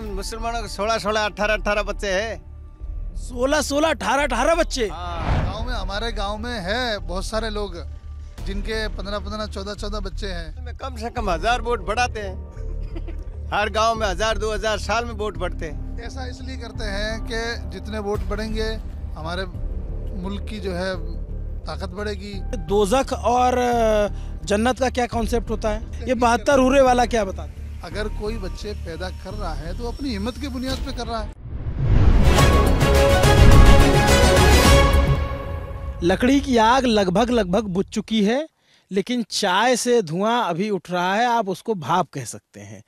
मुसलमानों के सोलह सोलह अठारह अठारह बच्चे है सोलह सोलह अठारह अठारह बच्चे हाँ। हाँ, गांव में हमारे गांव में है बहुत सारे लोग जिनके पंद्रह पंद्रह चौदह चौदह बच्चे हैं कम से कम हजार वोट बढ़ाते हैं हर गांव में हजार दो हजार साल में वोट बढ़ते हैं ऐसा इसलिए करते हैं कि जितने वोट बढ़ेंगे हमारे मुल्क की जो है ताकत बढ़ेगी दोजक और जन्नत का क्या कॉन्सेप्ट होता है ये बहत्तर उरे वाला क्या बताते अगर कोई बच्चे पैदा कर रहा है तो अपनी हिम्मत की बुनियाद पे कर रहा है लकड़ी की आग लगभग लगभग बुझ चुकी है लेकिन चाय से धुआं अभी उठ रहा है आप उसको भाप कह सकते हैं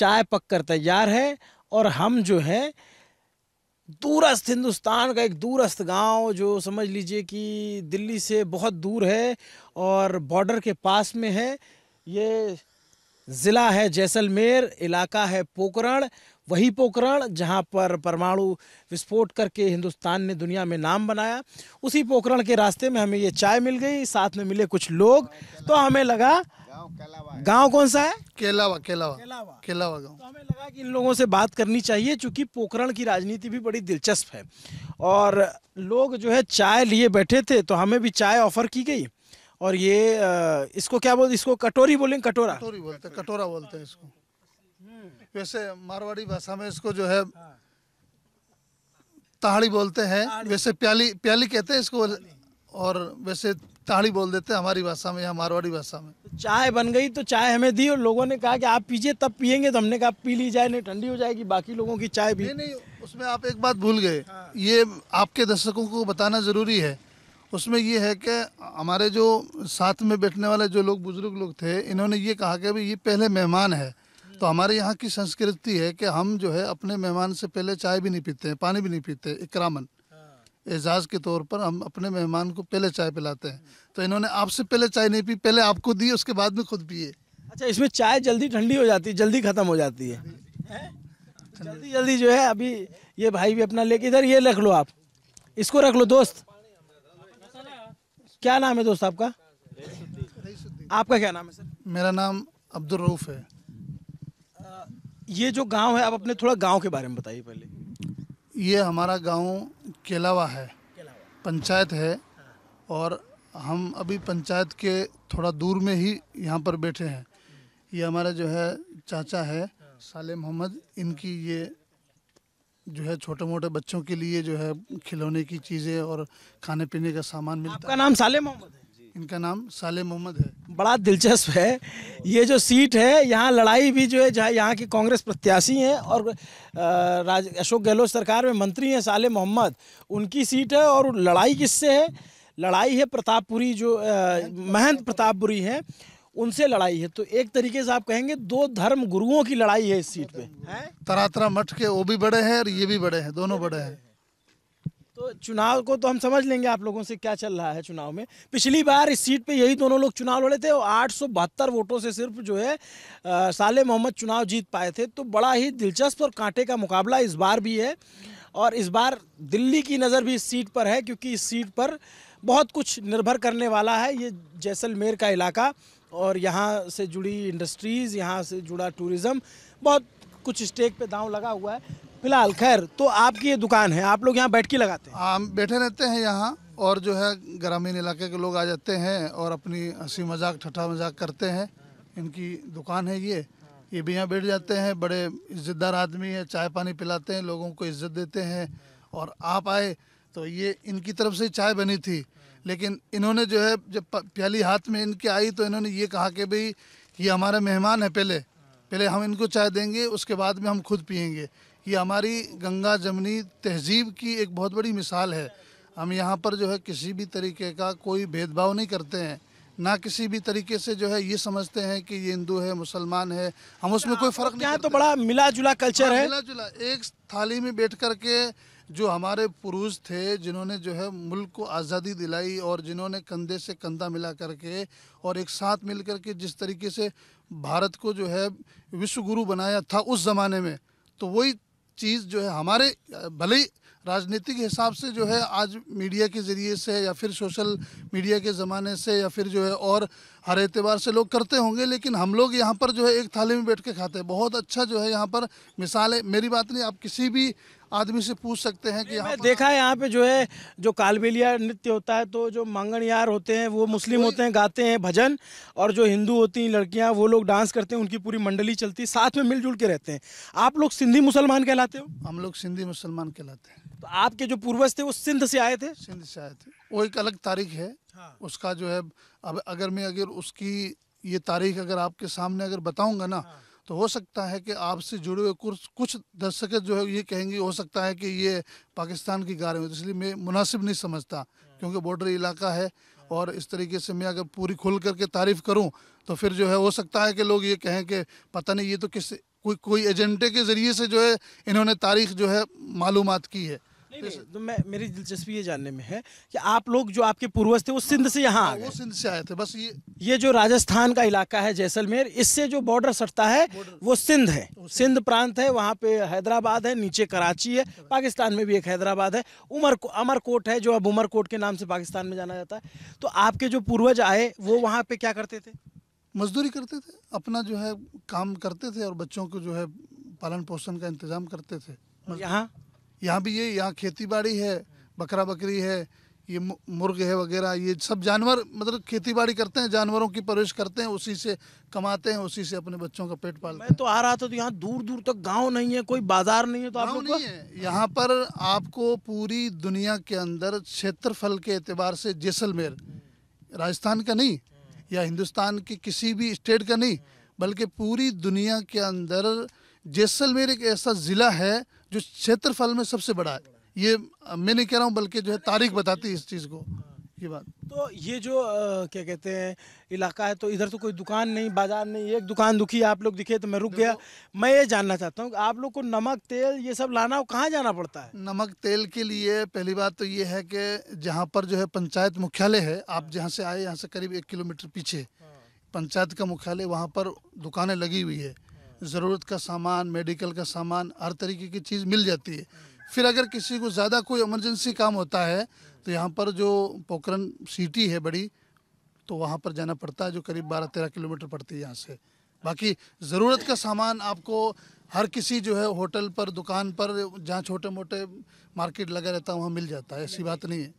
चाय पककर तैयार है और हम जो है दूरस्थ हिंदुस्तान का एक दूरस्थ गांव जो समझ लीजिए कि दिल्ली से बहुत दूर है और बॉर्डर के पास में है ये ज़िला है जैसलमेर इलाका है पोकरण वही पोकरण जहां पर परमाणु विस्फोट करके हिंदुस्तान ने दुनिया में नाम बनाया उसी पोकरण के रास्ते में हमें ये चाय मिल गई साथ में मिले कुछ लोग तो हमें लगा गांव कौन सा है केलावा केलावा केलावा गांव तो हमें लगा कि इन लोगों से बात करनी चाहिए क्योंकि पोकरण की राजनीति भी बड़ी दिलचस्प है और लोग जो है चाय लिए बैठे थे तो हमें भी चाय ऑफर की गई और ये इसको क्या बोलते इसको कटोरी बोलेंगे कटोरा कटोरी बोलते हैं कटोरा बोलते हैं इसको हम्म। वैसे मारवाड़ी भाषा में इसको जो है ताड़ी बोलते हैं वैसे प्याली प्याली कहते हैं इसको और वैसे ताड़ी बोल देते हैं हमारी भाषा में या मारवाड़ी भाषा में तो चाय बन गई तो चाय हमें दी और लोगों ने कहा कि आप पीजिए तब पियेंगे तो हमने कहा पी ली जाए नहीं ठंडी हो जाएगी बाकी लोगों की चाय भी नहीं, नहीं उसमें आप एक बात भूल गए हाँ। ये आपके दर्शकों को बताना जरूरी है उसमें ये है कि हमारे जो साथ में बैठने वाले जो लोग बुज़ुर्ग लोग थे इन्होंने ये कहा कि भाई ये पहले मेहमान है तो हमारे यहाँ की संस्कृति है कि हम जो है अपने मेहमान से पहले चाय भी नहीं पीते हैं पानी भी नहीं पीते इक्रामन हाँ। एजाज़ के तौर पर हम अपने मेहमान को पहले चाय पिलाते हैं तो इन्होंने आपसे पहले चाय नहीं पी पहले आपको दी उसके बाद में खुद पिए अच्छा इसमें चाय जल्दी ठंडी हो जाती है जल्दी ख़त्म हो जाती है जल्दी जल्दी जो है अभी ये भाई भी अपना लेके इधर ये रख लो आप इसको रख लो दोस्त क्या नाम है दोस्त आपका आपका क्या नाम है सर मेरा नाम अब्दुल रऊफ है आ, ये जो गांव है आप अपने थोड़ा गांव के बारे में बताइए पहले ये हमारा गांव केलावा है पंचायत है और हम अभी पंचायत के थोड़ा दूर में ही यहाँ पर बैठे हैं ये हमारा जो है चाचा है साले मोहम्मद इनकी ये जो है छोटे मोटे बच्चों के लिए जो है खिलौने की चीज़ें और खाने पीने का सामान मिलता आपका है नाम साले मोहम्मद है इनका नाम साले मोहम्मद है बड़ा दिलचस्प है ये जो सीट है यहाँ लड़ाई भी जो है जहाँ यहाँ की कांग्रेस प्रत्याशी हैं और राज अशोक गहलोत सरकार में मंत्री हैं साले मोहम्मद उनकी सीट है और लड़ाई किससे है लड़ाई है प्रतापपुरी जो महंत प्रतापपुरी है उनसे लड़ाई है तो एक तरीके से आप कहेंगे दो धर्म गुरुओं की लड़ाई है इस सीट पे तरह तरह मठ के वो भी बड़े हैं और ये भी बड़े हैं दोनों बड़े हैं तो चुनाव को तो हम समझ लेंगे आप लोगों से क्या चल रहा है चुनाव में पिछली बार इस सीट पे यही दोनों लोग चुनाव लड़े थे और आठ वोटों से सिर्फ जो है आ, साले मोहम्मद चुनाव जीत पाए थे तो बड़ा ही दिलचस्प और कांटे का मुकाबला इस बार भी है और इस बार दिल्ली की नज़र भी इस सीट पर है क्योंकि इस सीट पर बहुत कुछ निर्भर करने वाला है ये जैसलमेर का इलाका और यहाँ से जुड़ी इंडस्ट्रीज़ यहाँ से जुड़ा टूरिज़्म बहुत कुछ स्टेक पे दाँव लगा हुआ है फिलहाल खैर तो आपकी ये दुकान है आप लोग यहाँ बैठ के लगाते हैं हम बैठे रहते हैं यहाँ और जो है ग्रामीण इलाके के लोग आ जाते हैं और अपनी हंसी मजाक ठट्ठा मजाक करते हैं इनकी दुकान है ये ये भी यहाँ बैठ जाते हैं बड़े इज्जतदार आदमी है चाय पानी पिलाते हैं लोगों को इज्जत देते हैं और आप आए तो ये इनकी तरफ से चाय बनी थी लेकिन इन्होंने जो है जब प्याली हाथ में इनके आई तो इन्होंने ये कहा कि भाई ये हमारा मेहमान है पहले पहले हम इनको चाय देंगे उसके बाद में हम खुद पियेंगे ये हमारी गंगा जमनी तहजीब की एक बहुत बड़ी मिसाल है हम यहाँ पर जो है किसी भी तरीके का कोई भेदभाव नहीं करते हैं ना किसी भी तरीके से जो है ये समझते हैं कि ये हिंदू है मुसलमान है हम उसमें अच्छा, कोई फर्क तो नहीं तो बड़ा मिला जुला कल्चर हाँ, है मिला जुला एक थाली में बैठ करके जो हमारे पुरुष थे जिन्होंने जो है मुल्क को आज़ादी दिलाई और जिन्होंने कंधे से कंधा मिला करके और एक साथ मिल के जिस तरीके से भारत को जो है विश्वगुरु बनाया था उस ज़माने में तो वही चीज़ जो है हमारे भले ही राजनीतिक हिसाब से जो है आज मीडिया के ज़रिए से या फिर सोशल मीडिया के ज़माने से या फिर जो है और हर एतबार से लोग करते होंगे लेकिन हम लोग यहाँ पर जो है एक थाली में बैठ के खाते हैं बहुत अच्छा जो है यहाँ पर मिसाल है मेरी बात नहीं आप किसी भी आदमी से पूछ सकते हैं कि यहाँ देखा है यहाँ पे जो है जो कालबेलिया नृत्य होता है तो जो यार होते हैं वो मुस्लिम होते हैं गाते हैं भजन और जो हिंदू होती हैं लड़कियाँ वो लोग डांस करते हैं उनकी पूरी मंडली चलती है साथ में मिलजुल के रहते हैं आप लोग सिंधी मुसलमान कहलाते हो हम लोग सिंधी मुसलमान कहलाते हैं तो आपके जो पूर्वज थे वो सिंध से आए थे सिंध से आए थे वो एक अलग तारीख है हाँ। उसका जो है अब अगर मैं अगर उसकी ये तारीख अगर आपके सामने अगर बताऊँगा ना हाँ। तो हो सकता है कि आपसे जुड़े हुए कुछ कुछ दर्शक जो है ये कहेंगे हो सकता है कि ये पाकिस्तान की गारें तो इसलिए मैं मुनासिब नहीं समझता क्योंकि बॉर्डर इलाका है और इस तरीके से मैं अगर पूरी खुल करके तारीफ़ करूं तो फिर जो है हो सकता है कि लोग ये कहें कि पता नहीं ये तो किस कोई कोई एजेंडे के ज़रिए से जो है इन्होंने तारीख जो है मालूम की है तो, तो मैं मेरी दिलचस्पी ये जानने में है कि आप लोग जो आपके पूर्वज थे वो सिंध से यहाँ आ हाँ, वो सिंध से आए थे बस ये ये जो राजस्थान का इलाका है जैसलमेर इससे जो बॉर्डर सटता है वो सिंध है सिंध प्रांत है वहाँ पे हैदराबाद है नीचे कराची है पाकिस्तान में भी एक हैदराबाद है उमर अमरकोट है जो अब उमरकोट के नाम से पाकिस्तान में जाना जाता है तो आपके जो पूर्वज आए वो वहाँ पे क्या करते थे मजदूरी करते थे अपना जो है काम करते थे और बच्चों को जो है पालन पोषण का इंतजाम करते थे यहाँ यहाँ भी ये यहाँ खेती बाड़ी है बकरा बकरी है ये मुर्ग है वगैरह ये सब जानवर मतलब खेती बाड़ी करते हैं जानवरों की परवरिश करते हैं उसी से कमाते हैं उसी से अपने बच्चों का पेट पालते हैं तो आ रहा था तो यहाँ दूर दूर तक गांव नहीं है कोई बाजार नहीं है तो आप नहीं है यहाँ पर आपको पूरी दुनिया के अंदर क्षेत्रफल के अतबार से जैसलमेर राजस्थान का नहीं या हिंदुस्तान के किसी भी स्टेट का नहीं बल्कि पूरी दुनिया के अंदर जैसलमेर एक ऐसा ज़िला है जो क्षेत्रफल में सबसे बड़ा है ये मैं नहीं कह रहा हूँ बल्कि जो है तारीख बताती है इस चीज़ को ये बात तो ये जो आ, क्या कहते हैं इलाका है तो इधर तो कोई दुकान नहीं बाजार नहीं एक दुकान दुखी आप लोग दिखे तो मैं रुक गया मैं ये जानना चाहता हूँ आप लोग को नमक तेल ये सब लाना हो कहाँ जाना पड़ता है नमक तेल के लिए पहली बात तो ये है कि जहाँ पर जो है पंचायत मुख्यालय है आप हाँ। जहाँ से आए यहाँ से करीब एक किलोमीटर पीछे हाँ। पंचायत का मुख्यालय वहाँ पर दुकानें लगी हुई है ज़रूरत का सामान मेडिकल का सामान हर तरीके की चीज़ मिल जाती है फिर अगर किसी को ज़्यादा कोई इमरजेंसी काम होता है तो यहाँ पर जो पोखरन सिटी है बड़ी तो वहाँ पर जाना पड़ता है जो करीब बारह तेरह किलोमीटर पड़ती है यहाँ से बाकी ज़रूरत का सामान आपको हर किसी जो है होटल पर दुकान पर जहाँ छोटे मोटे मार्केट लगा रहता है वहाँ मिल जाता है ऐसी बात नहीं है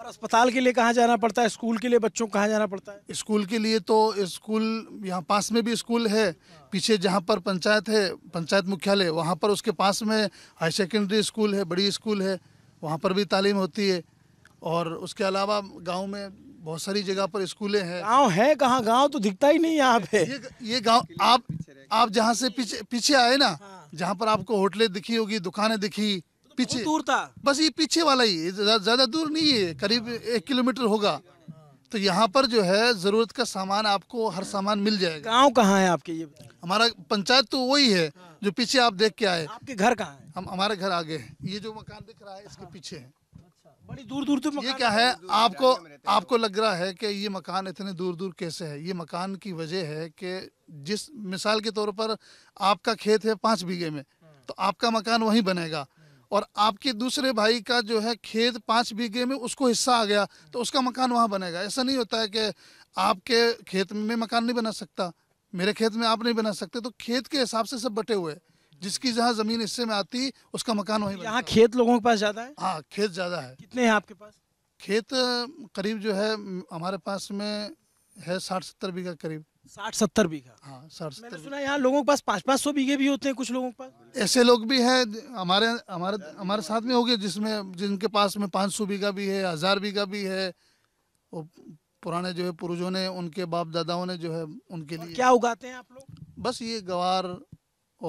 और अस्पताल के लिए कहाँ जाना पड़ता है स्कूल के लिए बच्चों को कहाँ जाना पड़ता है स्कूल के लिए तो स्कूल यहाँ पास में भी स्कूल है पीछे जहाँ पर पंचायत है पंचायत मुख्यालय वहाँ पर उसके पास में हाई सेकेंडरी स्कूल है बड़ी स्कूल है वहाँ पर भी तालीम होती है और उसके अलावा गाँव में बहुत सारी जगह पर स्कूलें हैं गाँव है कहाँ गाँव तो दिखता ही नहीं यहाँ पे ये, ये गाँव आप आप जहाँ से पीछे पीछे आए ना जहाँ पर आपको होटलें दिखी होगी दुकानें दिखी पीछे दूर था बस ये पीछे वाला ही ज़्यादा दूर नहीं है करीब एक किलोमीटर होगा तो यहाँ पर जो है ज़रूरत का सामान आपको हर सामान मिल जाएगा गांव कहाँ है आपके ये हमारा पंचायत तो वही है जो पीछे आप देख के आए आपके घर कहाँ है हम हमारे घर आगे है ये जो मकान दिख रहा है इसके पीछे अच्छा, है बड़ी दूर दूर तो ये क्या है आपको आपको लग रहा है कि ये मकान इतने दूर दूर कैसे है ये मकान की वजह है कि जिस मिसाल के तौर पर आपका खेत है पाँच बीघे में तो आपका मकान वहीं बनेगा और आपके दूसरे भाई का जो है खेत पाँच बीघे में उसको हिस्सा आ गया तो उसका मकान वहाँ बनेगा ऐसा नहीं होता है कि आपके खेत में मकान नहीं बना सकता मेरे खेत में आप नहीं बना सकते तो खेत के हिसाब से सब बटे हुए जिसकी जहाँ जमीन हिस्से में आती उसका मकान वहीं यहाँ खेत लोगों के पास ज़्यादा है हाँ खेत ज़्यादा है कितने हैं आपके पास खेत करीब जो है हमारे पास में है साठ सत्तर बीघा करीब साठ सत्तर बीघा हाँ साठ सत्तर सुना यहाँ लोगों के पास पाँच पाँच सौ बीघे भी होते हैं कुछ लोगों के पास ऐसे लोग भी हैं हमारे हमारे हमारे साथ में हो गए जिसमें जिनके पास में पाँच सौ बीघा भी है हज़ार बीघा भी है और पुराने जो है पुरुषों ने उनके बाप दादाओं ने जो है उनके लिए क्या उगाते हैं आप लोग बस ये गवार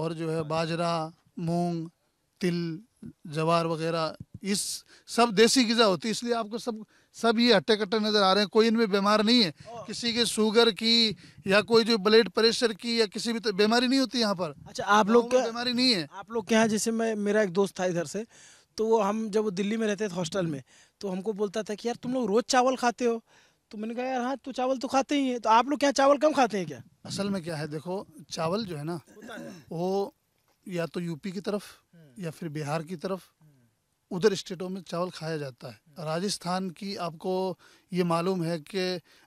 और जो है बाजरा मूंग तिल जवार वगैरह इस सब देसी गज़ा होती है इसलिए आपको सब सब ये हट्टे कट्टे नज़र आ रहे हैं कोई इनमें बीमार नहीं है हाँ। किसी के शुगर की या कोई जो ब्लड प्रेशर की या किसी भी तो बीमारी नहीं होती यहाँ पर अच्छा आप लोग बीमारी नहीं है आप लोग क्या जैसे मैं मेरा एक दोस्त था इधर से तो वो हम जब दिल्ली में रहते थे हॉस्टल में तो हमको बोलता था कि यार तुम लोग रोज़ चावल खाते हो तो मैंने कहा यार हाँ तो चावल तो खाते ही है तो आप लोग क्या चावल कम खाते हैं क्या असल में क्या है देखो चावल जो है ना वो या तो यूपी की तरफ हम्म। या फिर बिहार की तरफ उधर स्टेटों में चावल खाया जाता है हम्म। राजस्थान की आपको ये मालूम है कि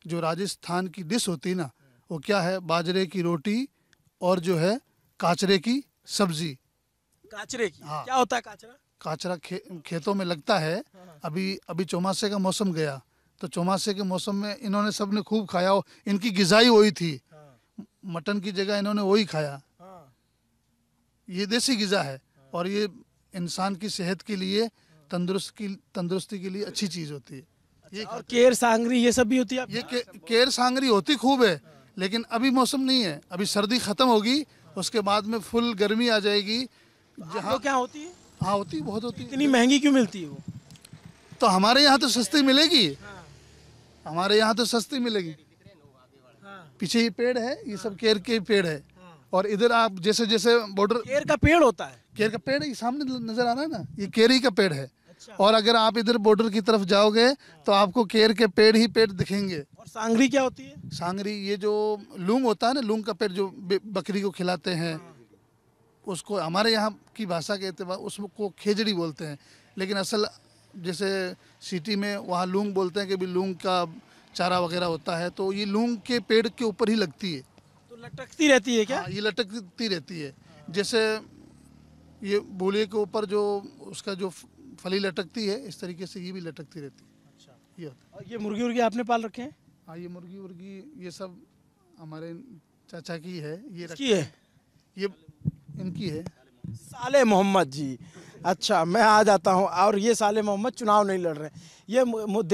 जो राजस्थान की डिश होती है ना हम्म। वो क्या है बाजरे की रोटी और जो है काचरे की सब्जी काचरे की हाँ क्या होता है काचरा काचरा खे, खेतों में लगता है हाँ, हाँ। अभी अभी चौमासे का मौसम गया तो चौमासे के मौसम में इन्होंने सब ने खूब खाया इनकी गिजाई वही थी हाँ। मटन की जगह इन्होंने वही खाया ये देसी गजा है और ये इंसान की सेहत के लिए तंदुरुस्त की तंदुरुस्ती के लिए अच्छी चीज़ होती है ये अच्छा, केर सांगरी ये सब भी होती है ये के, केर सांगरी होती खूब है लेकिन अभी मौसम नहीं है अभी सर्दी ख़त्म होगी उसके बाद में फुल गर्मी आ जाएगी जहाँ क्या होती है हाँ होती है बहुत होती है इतनी महंगी क्यों मिलती है वो तो हमारे यहाँ तो सस्ती मिलेगी हमारे यहाँ तो सस्ती मिलेगी पीछे ये पेड़ है ये सब केर के पेड़ है हाँ। और इधर आप जैसे जैसे बॉर्डर केर का पेड़ होता है केर का पेड़ है सामने नजर आ रहा है ना ये केरी का पेड़ है अच्छा। और अगर आप इधर बॉर्डर की तरफ जाओगे तो हाँ। आपको केर के पेड़ ही पेड़ दिखेंगे और सांगरी क्या होती है सांगरी ये जो लूंग होता है ना लूंग का पेड़ जो बकरी को खिलाते हैं हाँ। उसको हमारे यहाँ की भाषा के अतबार उसको खेजड़ी बोलते हैं लेकिन असल जैसे सिटी में वहाँ लूंग बोलते हैं कि भी लूंग का चारा वगैरह होता है तो ये लूंग के पेड़ के ऊपर ही लगती है तो लटकती रहती है क्या हाँ, ये लटकती रहती है हाँ। जैसे ये बोलिए के ऊपर जो उसका जो फली लटकती है इस तरीके से ये भी लटकती रहती है अच्छा ये होता है ये मुर्गी उर्गी आपने पाल रखे हैं हाँ ये मुर्गी उर्गी ये सब हमारे चाचा की है ये रखी है ये इनकी है साले मोहम्मद जी अच्छा मैं आ जाता हूँ और ये साले मोहम्मद चुनाव नहीं लड़ रहे ये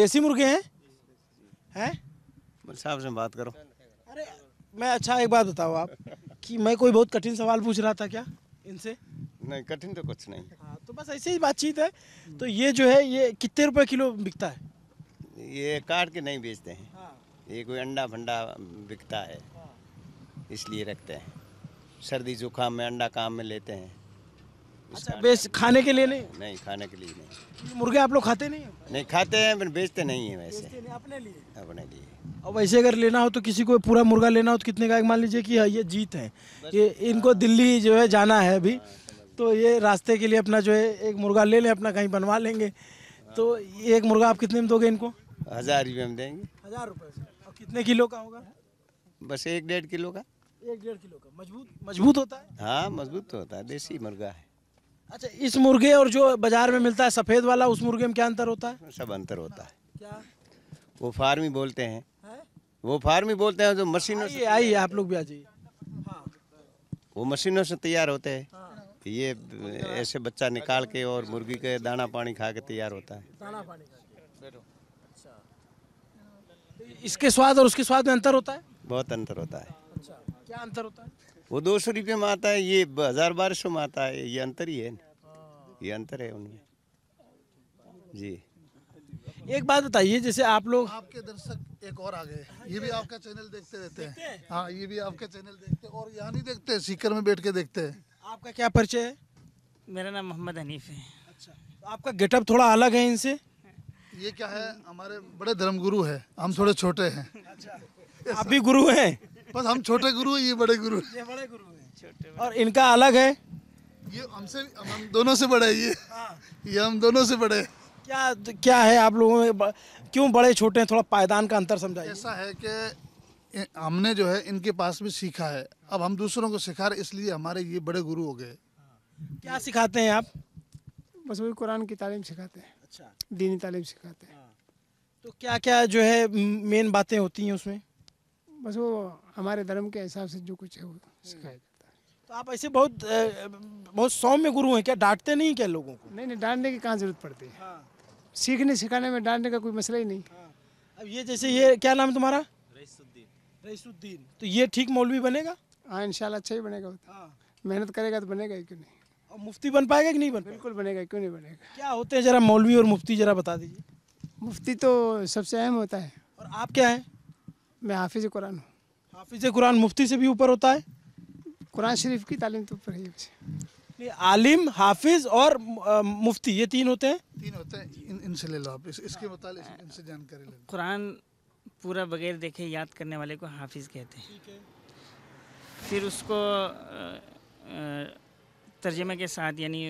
देसी मुर्गे हैं हैं साहब से बात करो अरे मैं अच्छा एक बात बताऊँ आप कि मैं कोई बहुत कठिन सवाल पूछ रहा था क्या इनसे नहीं कठिन तो कुछ नहीं हाँ तो बस ऐसे ही बातचीत है तो ये जो है ये कितने रुपए किलो बिकता है ये काट के नहीं बेचते हैं हाँ। ये कोई अंडा भंडा बिकता है हाँ। इसलिए रखते हैं सर्दी जुकाम में अंडा काम में लेते हैं अच्छा बेच खाने के लिए नहीं नहीं खाने के लिए नहीं मुर्गे आप लोग खाते नहीं नहीं खाते हैं बेचते नहीं है वैसे नहीं, अपने लिए अपने लिए अब वैसे अगर लेना हो तो किसी को पूरा मुर्गा लेना हो तो कितने का मान लीजिए कि हाँ, ये जीत है ये हाँ। इनको दिल्ली जो है जाना है अभी हाँ। तो ये रास्ते के लिए अपना जो है एक मुर्गा ले लें अपना कहीं बनवा लेंगे तो एक मुर्गा आप कितने में दोगे इनको हज़ार रुपये में देंगे हज़ार रुपये और कितने किलो का होगा बस एक डेढ़ किलो का एक डेढ़ किलो का मजबूत मजबूत होता है हाँ मजबूत तो होता है देसी मुर्गा है अच्छा इस मुर्गे और जो बाजार में मिलता है सफ़ेद वाला उस मुर्गे में क्या अंतर होता है सब अंतर होता है क्या वो फार्मी बोलते हैं है? वो फार्मी बोलते हैं जो मशीनों से आइए आप लोग भी आ जाइए हाँ। वो मशीनों से तैयार होते हैं हाँ। ये ऐसे बच्चा निकाल के और मुर्गी के दाना पानी खा के तैयार होता है दाना पानी अच्छा। इसके स्वाद और उसके स्वाद में अंतर होता है बहुत अंतर होता है अच्छा, क्या अंतर होता है वो दो सौ रुपये में आता है ये हजार बारह सौ में आता है ये अंतर ही है हाँ। ये अंतर है उनमें जी एक बात बताइए जैसे आप लोग आपके दर्शक एक और आ गए ये भी आपका चैनल देखते रहते हैं हाँ ये भी आपका चैनल देखते हैं और यहाँ नहीं देखते सीकर में बैठ के देखते हैं आपका क्या परिचय है मेरा नाम मोहम्मद हनीफ है अच्छा तो आपका गेटअप थोड़ा अलग है इनसे ये क्या है हमारे बड़े धर्मगुरु है हम थोड़े छोटे हैं अच्छा आप भी गुरु हैं बस हम छोटे गुरु ये बड़े गुरु ये बड़े गुरु हैं छोटे और इनका अलग है ये हमसे हम दोनों से बड़े ये हाँ। ये हम दोनों से बड़े क्या क्या है आप लोगों में क्यों बड़े छोटे हैं थोड़ा पायदान का अंतर समझाइए ऐसा है कि हमने जो है इनके पास भी सीखा है अब हम दूसरों को सिखा रहे इसलिए हमारे ये बड़े गुरु हो गए क्या सिखाते हैं आप बस वही कुरान की तालीम सिखाते हैं अच्छा दीनी तालीम सिखाते हैं हाँ। तो क्या क्या जो है मेन बातें होती हैं उसमें बस वो हमारे धर्म के हिसाब से जो कुछ है वो हम्म। सिखाया जाता है तो आप ऐसे बहुत बहुत सौम्य गुरु हैं क्या डांटते नहीं क्या लोगों को नहीं नहीं डांटने की कहाँ जरूरत पड़ती है हाँ। सीखने सिखाने में डांटने का कोई मसला ही नहीं हाँ। अब ये जैसे ये क्या नाम है तुम्हारा रईसुद्दीन तो ये ठीक मौलवी बनेगा हाँ इंशाल्लाह अच्छा ही बनेगा तो। हाँ। मेहनत करेगा तो बनेगा ही क्यों नहीं और मुफ्ती बन पाएगा कि नहीं बन बिल्कुल बनेगा क्यों नहीं बनेगा क्या होते हैं जरा मौलवी और मुफ्ती जरा बता दीजिए मुफ्ती तो सबसे अहम होता है और आप क्या हैं मैं हाफिज़ कुरान हूँ हाफिज़ कुरान मुफ्ती से भी ऊपर होता है कुरान शरीफ की तालीम तो ऊपर ही आलिम हाफिज और मुफ्ती ये तीन होते हैं तीन होते हैं इन, इनसे ले लो आप इस, इसके मुताबिक इनसे जानकारी ले लो कुरान पूरा बगैर देखे याद करने वाले को हाफिज़ कहते हैं फिर उसको तर्जमे के साथ यानी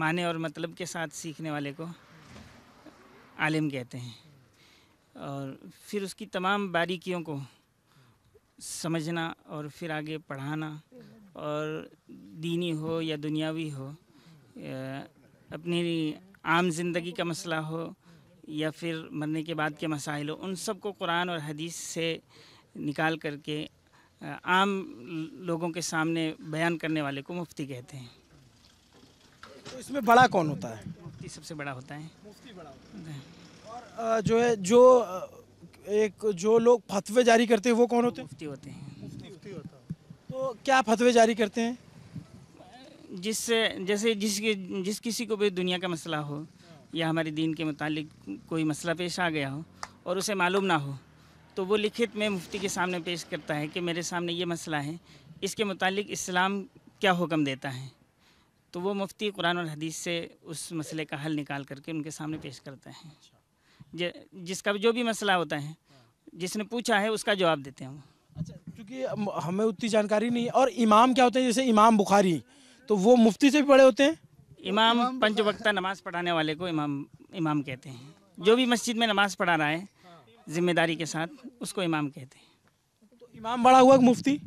माने और मतलब के साथ सीखने वाले को आलिम कहते हैं और फिर उसकी तमाम बारीकियों को समझना और फिर आगे पढ़ाना और दीनी हो या दुनियावी हो अपनी आम ज़िंदगी का मसला हो या फिर मरने के बाद के मसाइल उन सब को कुरान और हदीस से निकाल करके आम लोगों के सामने बयान करने वाले को मुफ्ती कहते हैं तो इसमें बड़ा कौन होता है मुफ्ती सबसे बड़ा होता है मुफ्ती बड़ा होता है हाँ। और जो है जो एक जो लोग फतवे जारी करते हैं वो कौन होते हैं मुफ्ती होते हैं मुफ्ती होता तो क्या फतवे जारी करते हैं जिससे जैसे जिस जिस किसी को भी दुनिया का मसला हो या हमारे दीन के मुतालिक कोई मसला पेश आ गया हो और उसे मालूम ना हो तो वो लिखित में मुफ्ती के सामने पेश करता है कि मेरे सामने ये मसला है इसके मुतालिक इस्लाम क्या हुक्म देता है तो वो मुफ्ती कुरान और हदीस से उस मसले का हल निकाल करके उनके सामने पेश करता है जिसका जो भी मसला होता है जिसने पूछा है उसका जवाब देते हैं वो अच्छा क्योंकि हमें उतनी जानकारी नहीं और इमाम क्या होते हैं जैसे इमाम बुखारी तो वो मुफ्ती से भी बड़े होते हैं इमाम पंच वक्ता नमाज पढ़ाने वाले को इमाम इमाम कहते हैं जो भी मस्जिद में नमाज पढ़ा रहा है जिम्मेदारी के साथ उसको इमाम कहते हैं तो इमाम बड़ा हुआ मुफ्ती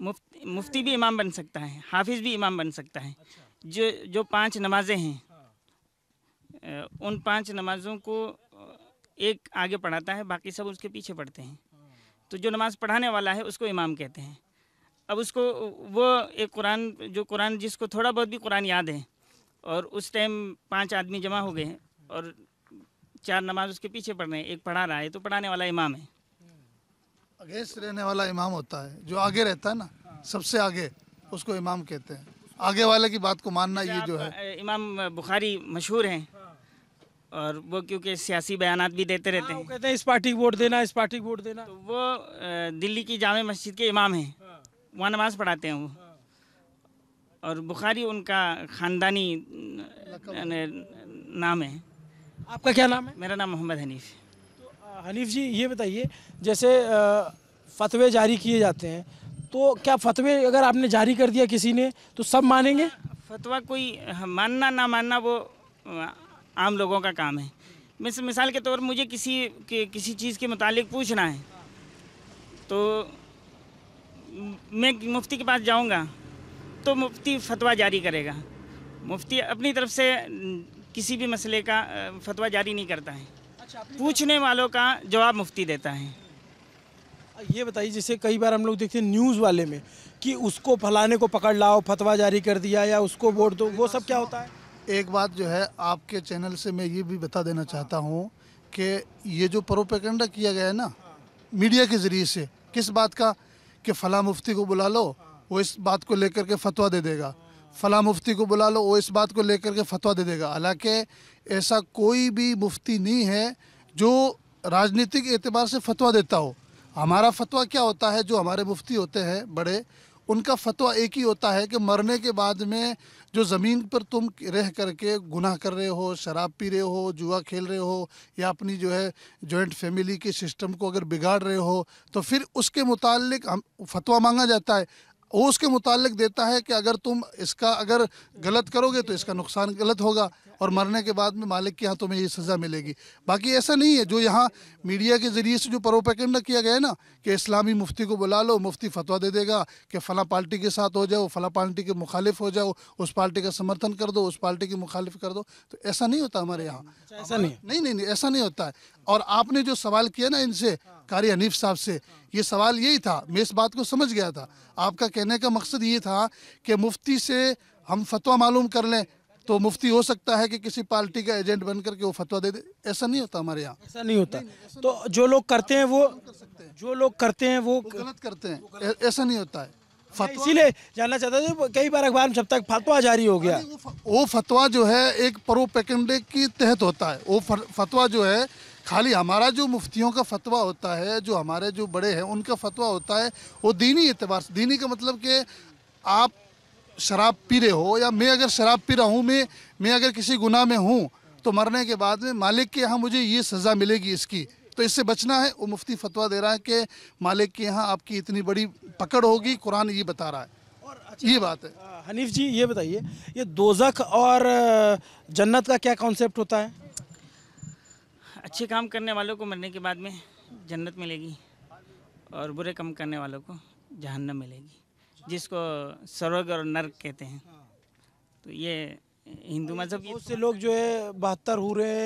मुफ्ती मुफ्ती भी इमाम बन सकता है हाफिज़ भी इमाम बन सकता है अच्छा। जो जो पांच नमाजें हैं उन पांच नमाजों को एक आगे पढ़ाता है बाकी सब उसके पीछे पढ़ते हैं तो जो नमाज़ पढ़ाने वाला है उसको इमाम कहते हैं अब उसको वो एक कुरान जो कुरान जिसको थोड़ा बहुत भी कुरान याद है और उस टाइम पांच आदमी जमा हो गए हैं और चार नमाज उसके पीछे पढ़ रहे हैं एक पढ़ा रहा है तो पढ़ाने वाला इमाम है अगेंस्ट रहने वाला इमाम होता है जो आगे रहता है ना सबसे आगे उसको इमाम कहते हैं आगे वाले की बात को मानना अच्छा, ये जो है इमाम बुखारी मशहूर हैं और वो क्योंकि सियासी बयान भी देते रहते हाँ, हैं कहते हैं इस पार्टी को वोट देना इस पार्टी को वोट देना तो वो दिल्ली की जाम मस्जिद के इमाम हैं हाँ। वहाँ नमाज पढ़ाते हैं वो हाँ। और बुखारी उनका ख़ानदानी नाम है आपका क्या नाम है मेरा नाम मोहम्मद हनीफ तो हनीफ जी ये बताइए जैसे फतवे जारी किए जाते हैं तो क्या फतवे अगर आपने जारी कर दिया किसी ने तो सब मानेंगे फतवा कोई मानना ना मानना वो आम लोगों का काम है मिस मिसाल के तौर मुझे किसी के, किसी चीज़ के मुतालिक पूछना है तो मैं मुफ्ती के पास जाऊंगा तो मुफ्ती फतवा जारी करेगा मुफ्ती अपनी तरफ से किसी भी मसले का फतवा जारी नहीं करता है अच्छा, पूछने वालों का जवाब मुफ्ती देता है ये बताइए जैसे कई बार हम लोग देखते हैं न्यूज़ वाले में कि उसको फलाने को पकड़ लाओ फतवा जारी कर दिया या उसको वोट दो वो सब क्या होता है एक बात जो है आपके चैनल से मैं ये भी बता देना चाहता हूँ कि ये जो प्रोपेकेंडा किया गया है ना मीडिया के ज़रिए से किस बात का कि फ़ला मुफ्ती को बुला लो वो इस बात को लेकर के फतवा दे देगा फ़ला मुफ्ती को बुला लो वो इस बात को लेकर के फतवा दे देगा हालांकि ऐसा कोई भी मुफ्ती नहीं है जो राजनीतिक एतबार से फतवा देता हो हमारा फतवा क्या होता है जो हमारे मुफ्ती होते हैं बड़े उनका फतवा एक ही होता है कि मरने के बाद में जो ज़मीन पर तुम रह करके गुनाह कर रहे हो शराब पी रहे हो जुआ खेल रहे हो या अपनी जो है जॉइंट फैमिली के सिस्टम को अगर बिगाड़ रहे हो तो फिर उसके मुतालिक हम फतवा मांगा जाता है उसके मुतालिक देता है कि अगर तुम इसका अगर गलत करोगे तो इसका नुकसान गलत होगा और मरने के बाद में मालिक के हाथों में ये सज़ा मिलेगी बाकी ऐसा नहीं है जो यहाँ मीडिया के ज़रिए से जो प्रोपेकेंडा किया गया है ना कि इस्लामी मुफ्ती को बुला लो मुफ्ती फतवा दे देगा कि फ़लाँ पार्टी के साथ हो जाओ फ़लाँ पार्टी के मुखालिफ हो जाओ उस पार्टी का समर्थन कर दो उस पार्टी की मुखालिफ कर दो तो ऐसा नहीं होता हमारे यहाँ अच्छा, ऐसा नहीं नहीं नहीं नहीं ऐसा नहीं होता है और आपने जो सवाल किया ना इनसे कारी हनीफ साहब से ये सवाल यही था मैं इस बात को समझ गया था आपका कहने का मकसद ये था कि मुफ्ती से हम फतवा मालूम कर लें तो मुफ्ती हो सकता है कि किसी पार्टी का एजेंट बन करके वो फतवा दे दे ऐसा नहीं होता हमारे यहाँ ऐसा नहीं होता नहीं, नहीं, तो जो लोग करते हैं वो जो लोग करते हैं वो, गलत करते हैं ऐसा नहीं होता है इसीलिए जानना चाहता था कई बार अखबार में जब तक फतवा जारी हो गया वो फतवा जो है एक प्रोपेकेंडे के तहत होता है वो फतवा जो है खाली हमारा जो मुफ्तियों का फतवा होता है जो हमारे जो बड़े हैं उनका फतवा होता है वो दीनी एतबार से दीनी का मतलब कि आप शराब पी रहे हो या मैं अगर शराब पी रहा हूँ मैं मैं अगर किसी गुनाह में हूँ तो मरने के बाद में मालिक के यहाँ मुझे ये सज़ा मिलेगी इसकी तो इससे बचना है वो मुफ्ती फतवा दे रहा है कि मालिक के यहाँ आपकी इतनी बड़ी पकड़ होगी कुरान ये बता रहा है और अच्छा, ये बात है हनीफ जी ये बताइए ये दोजक और जन्नत का क्या कॉन्सेप्ट होता है अच्छे काम करने वालों को मरने के बाद में जन्नत मिलेगी और बुरे काम करने वालों को जहन्नम मिलेगी जिसको स्वर्ग और नर्क कहते हैं तो ये हिंदू मजहब बहुत से लोग जो है बहत्तर हो रहे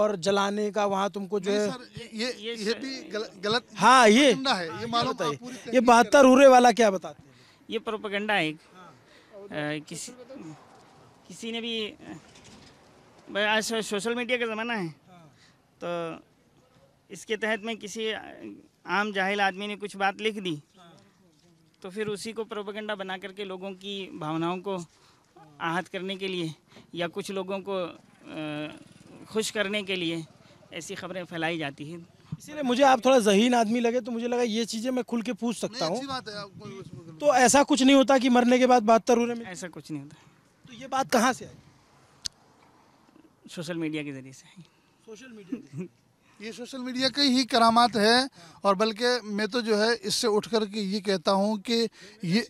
और जलाने का वहाँ तुमको जो है ये ये, ये भी गल, गलत हाँ ये है ये हाँ, मालूम है ये बहत्तर हुए वाला क्या बताते हैं ये प्रोपगेंडा है एक हाँ। किसी किसी ने भी आज सोशल मीडिया का ज़माना है हाँ। तो इसके तहत में किसी आम जाहिल आदमी ने कुछ बात लिख दी तो फिर उसी को प्रोपेगेंडा बना करके लोगों की भावनाओं को आहत करने के लिए या कुछ लोगों को खुश करने के लिए ऐसी खबरें फैलाई जाती हैं इसीलिए मुझे आप थोड़ा जहीन आदमी लगे तो मुझे लगा ये चीज़ें मैं खुल के पूछ सकता हूँ तो ऐसा कुछ नहीं होता कि मरने के बाद बात तरूर में ऐसा कुछ नहीं होता तो ये बात कहाँ से आई सोशल मीडिया के ज़रिए से आई सोशल मीडिया ये सोशल मीडिया के ही करामात है और बल्कि मैं तो जो है इससे उठ कर के ये कहता हूँ कि ये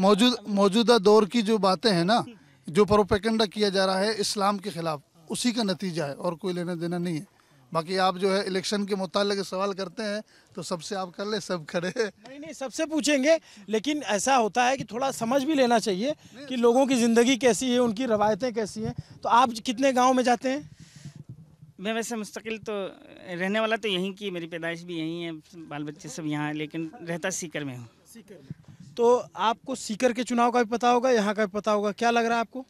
मौजूद मौजूदा दौर की जो बातें हैं ना जो प्रोपेकेंडा किया जा रहा है इस्लाम के ख़िलाफ़ उसी का नतीजा है और कोई लेना देना नहीं है बाकी आप जो है इलेक्शन के मुताल सवाल करते हैं तो सबसे आप कर ले सब खड़े नहीं नहीं सबसे पूछेंगे लेकिन ऐसा होता है कि थोड़ा समझ भी लेना चाहिए कि लोगों की ज़िंदगी कैसी है उनकी रवायतें कैसी हैं तो आप कितने गाँव में जाते हैं मैं वैसे मुस्तकिल तो रहने वाला तो यहीं की मेरी पैदाइश भी यहीं है बाल बच्चे सब यहाँ हैं लेकिन रहता सीकर में हूँ तो आपको सीकर के चुनाव का भी पता होगा यहाँ का भी पता होगा क्या लग रहा है आपको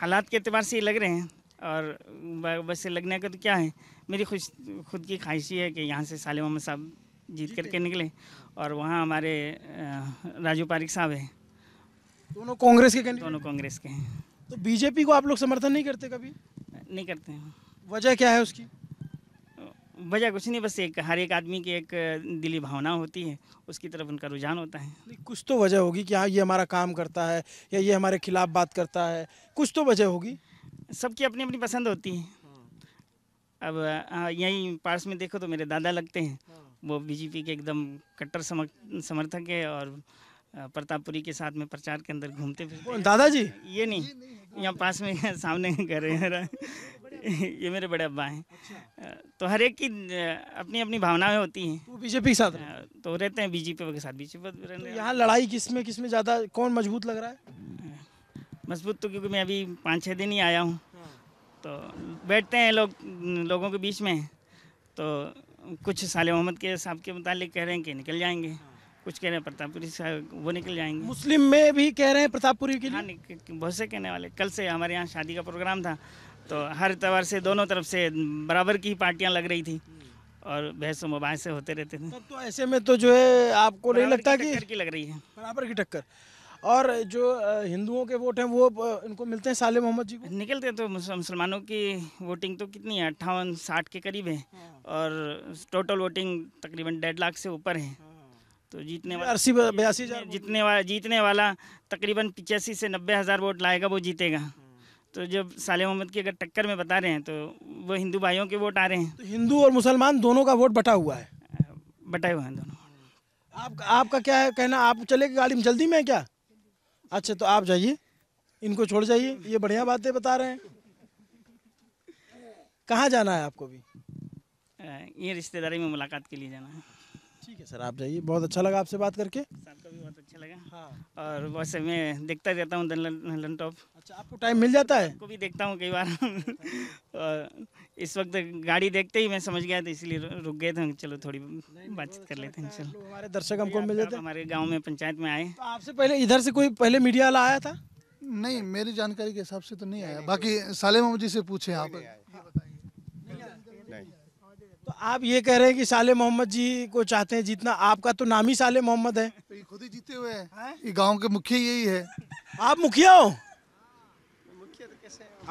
हालात के अतबार से ये लग रहे हैं और वैसे लगने का तो क्या है मेरी खुश खुद की ख्वाहिशी है कि यहाँ से साले मोहम्मद साहब जीत करके निकले और वहाँ हमारे राजू पारिक साहब हैं दोनों कांग्रेस के दोनों कांग्रेस के हैं तो बीजेपी को आप लोग समर्थन नहीं करते कभी नहीं करते हैं वजह क्या है उसकी वजह कुछ नहीं बस एक हर एक आदमी की एक दिली भावना होती है उसकी तरफ उनका रुझान होता है कुछ तो वजह होगी कि हाँ ये हमारा काम करता है या ये हमारे खिलाफ बात करता है कुछ तो वजह होगी सबकी अपनी अपनी पसंद होती है अब यहीं पास में देखो तो मेरे दादा लगते हैं हाँ। वो बीजेपी के एकदम कट्टर समर्थक है और प्रतापपुरी के साथ में प्रचार के अंदर घूमते फिर दादाजी ये नहीं, यहाँ पास में सामने घर है हैं ये मेरे बड़े अब्बा हैं अच्छा। तो हर एक की अपनी अपनी भावनाएं होती हैं तो बीजेपी के साथ तो रहते हैं बीजेपी के साथ बीजेपी तो यहाँ लड़ाई किस में किस में ज़्यादा कौन मजबूत लग रहा है मजबूत तो क्योंकि मैं अभी पाँच छः दिन ही आया हूँ हाँ। तो बैठते हैं लोग लोगों के बीच में तो कुछ साले मोहम्मद के साहब के मुतालिक कह रहे हैं कि निकल जाएंगे कुछ कह रहे हैं प्रतापपुरी वो निकल जाएंगे मुस्लिम में भी कह रहे हैं प्रतापपुरी के हाँ, लिए हाँ बहुत से कहने वाले कल से हमारे यहाँ शादी का प्रोग्राम था तो हर तवर से दोनों तरफ से बराबर की पार्टियाँ लग रही थी और बहस मोबाइल से होते रहते थे तो ऐसे में तो जो है आपको नहीं लगता कि की लग रही है बराबर की टक्कर और जो हिंदुओं के वोट हैं वो इनको मिलते हैं साले मोहम्मद जी को निकलते हैं तो मुसलमानों की वोटिंग तो कितनी है अट्ठावन साठ के करीब है हाँ। और टोटल वोटिंग तकरीबन डेढ़ लाख से ऊपर है हाँ। तो जीतने वाला अस्सी बयासी जीतने वाला जीतने वाला तकरीबन पिचासी से नब्बे हज़ार वोट लाएगा वो जीतेगा तो जब साले मोहम्मद की अगर टक्कर में बता रहे हैं तो वो हिंदू भाइयों के वोट आ रहे हैं तो हिंदू और मुसलमान दोनों का वोट बटा हुआ है बटा हुआ है दोनों आप आपका क्या है कहना आप चले गाड़ी में जल्दी में क्या अच्छा तो आप जाइए इनको छोड़ जाइए ये बढ़िया बातें बता रहे हैं कहाँ जाना है आपको भी ये रिश्तेदारी में मुलाकात के लिए जाना है ठीक है सर आप जाइए बहुत अच्छा लगा आपसे बात करके सर को भी बहुत अच्छा लगा हाँ और वैसे मैं देखता रहता हूँ टॉप अच्छा आपको टाइम मिल जाता है को भी देखता हूँ कई बार और इस वक्त गाड़ी देखते ही मैं समझ गया था इसलिए रुक गए थे चलो थोड़ी बातचीत कर अच्छा लेते हैं चलो हमारे दर्शक हमको मिल जाते हैं हमारे गाँव में पंचायत में आए तो आपसे पहले इधर से कोई पहले मीडिया वाला आया था नहीं मेरी जानकारी के हिसाब से तो नहीं आया बाकी सालेमा जी से पूछे आप आप ये कह रहे हैं कि साले मोहम्मद जी को चाहते हैं जीतना आपका तो नाम ही साले मोहम्मद है तो ये खुद ही जीते हुए हैं हाँ? ये गांव के मुखिया यही है आप मुखिया हो तो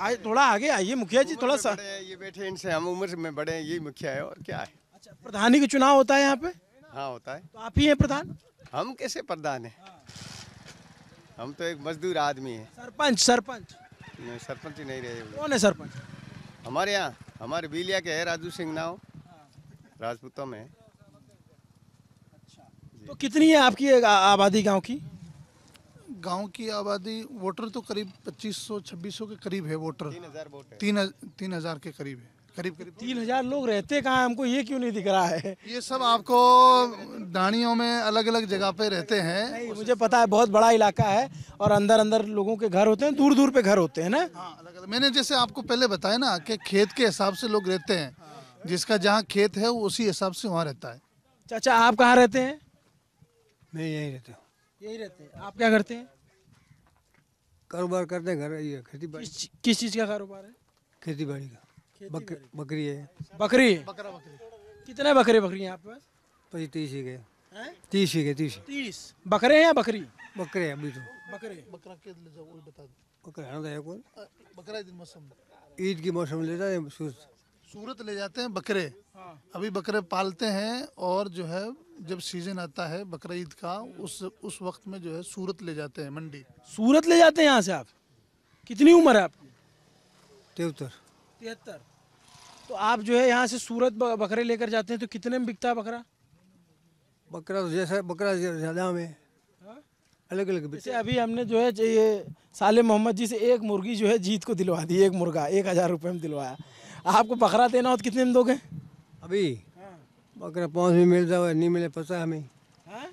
आज थोड़ा आगे आइए मुखिया जी थोड़ा सा ये बैठे इनसे हम उम्र में बड़े हैं यही मुखिया है और क्या है अच्छा प्रधानी का चुनाव होता है यहाँ पे हाँ होता है तो आप ही है प्रधान हम कैसे प्रधान है हम तो एक मजदूर आदमी है सरपंच सरपंच नहीं सरपंच ही नहीं रहे कौन है सरपंच हमारे यहाँ हमारे बिलिया के है राजू सिंह नाव राजपूतों में अच्छा। तो कितनी है आपकी आबादी गांव की गांव की आबादी वोटर तो करीब 2500 2600 के करीब है वोटर तीन हजार तीन, तीन हजार के करीब है करीब करीब तीन हजार लोग रहते कहाँ हमको ये क्यों नहीं दिख रहा है ये सब आपको दानियों में अलग अलग जगह पे रहते हैं मुझे पता है बहुत बड़ा इलाका है और अंदर अंदर लोगों के घर होते हैं दूर दूर पे घर होते हैं ना हाँ, अलग अलग मैंने जैसे आपको पहले बताया ना कि खेत के हिसाब से लोग रहते हैं जिसका जहाँ खेत है वो उसी हिसाब से वहाँ रहता है चाचा आप कहाँ रहते हैं मैं यही रहता हूँ यही रहते हैं आप क्या करते हैं कारोबार करते हैं घर ये खेती बाड़ी किस, चीज़ का कारोबार है खेती बाड़ी का बक, बकरी है बकरी बकरा कितने बकरे बकरी हैं आपके पास तीस ही गए तीस ही गए तीस तीस बकरे हैं या बकरी बकरे हैं अभी तो बकरे बकरा के ले जाओ बता दो बकरा है कौन बकरा ईद की मौसम लेता है सूरत ले जाते हैं बकरे अभी बकरे पालते हैं और जो है जब सीजन आता है बकर ईद का उस उस वक्त में जो है सूरत ले जाते हैं मंडी सूरत ले जाते हैं यहाँ से आप कितनी उम्र है आपकी तिहत्तर तिहत्तर तो आप जो है यहाँ से सूरत बकरे लेकर जाते हैं तो कितने में बिकता है बकरा बकरा तो जैसा बकरा ज़्यादा में हाँ? अलग अलग जैसे अभी हमने जो है ये साले मोहम्मद जी से एक मुर्गी जो है जीत को दिलवा दी एक मुर्गा एक हज़ार रुपये में दिलवाया आपको बकरा देना हो तो कितने में दोगे अभी बकरा पाँच भी मिल जाओ नहीं मिले पता हमें हाँ?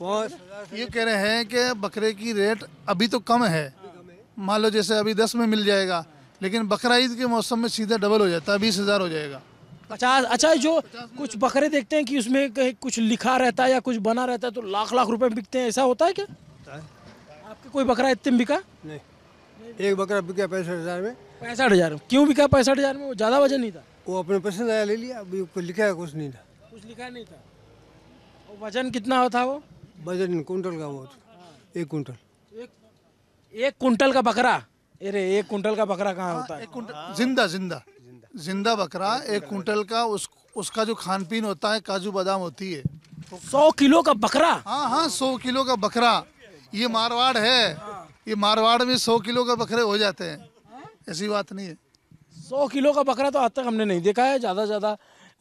पाँच ये कह रहे हैं कि बकरे की रेट अभी तो कम है मान लो जैसे अभी दस में मिल जाएगा लेकिन बकरा ईद के मौसम में सीधा डबल हो जाता है बीस हज़ार हो जाएगा पचास अच्छा जो कुछ बकरे देखते हैं कि उसमें कहीं कुछ लिखा रहता है या कुछ बना रहता है तो लाख लाख रुपए बिकते हैं ऐसा होता है क्या आपके कोई बकरा इतने में बिका नहीं एक बकरा बिका पैंसठ हज़ार में पैंसठ हज़ार क्यों बिका पैंसठ हज़ार में वो ज़्यादा वजन नहीं था वो अपने पसंद आया ले लिया अभी लिखा है कुछ नहीं था कुछ लिखा नहीं था और वजन कितना होता वो वजन कुंटल का वो एक कुंटल एक कुंटल का बकरा अरे एक कुंटल का बकरा कहाँ होता है जिंदा जिंदा जिंदा बकरा एक कुंटल का उस उसका जो खान पीन होता है काजू बादाम होती है सौ किलो का बकरा हाँ हाँ सौ किलो का बकरा ये मारवाड़ है ये मारवाड़ में सौ किलो का बकरे हो जाते हैं ऐसी बात नहीं है सौ किलो का बकरा तो आज तक हमने नहीं देखा है ज़्यादा ज़्यादा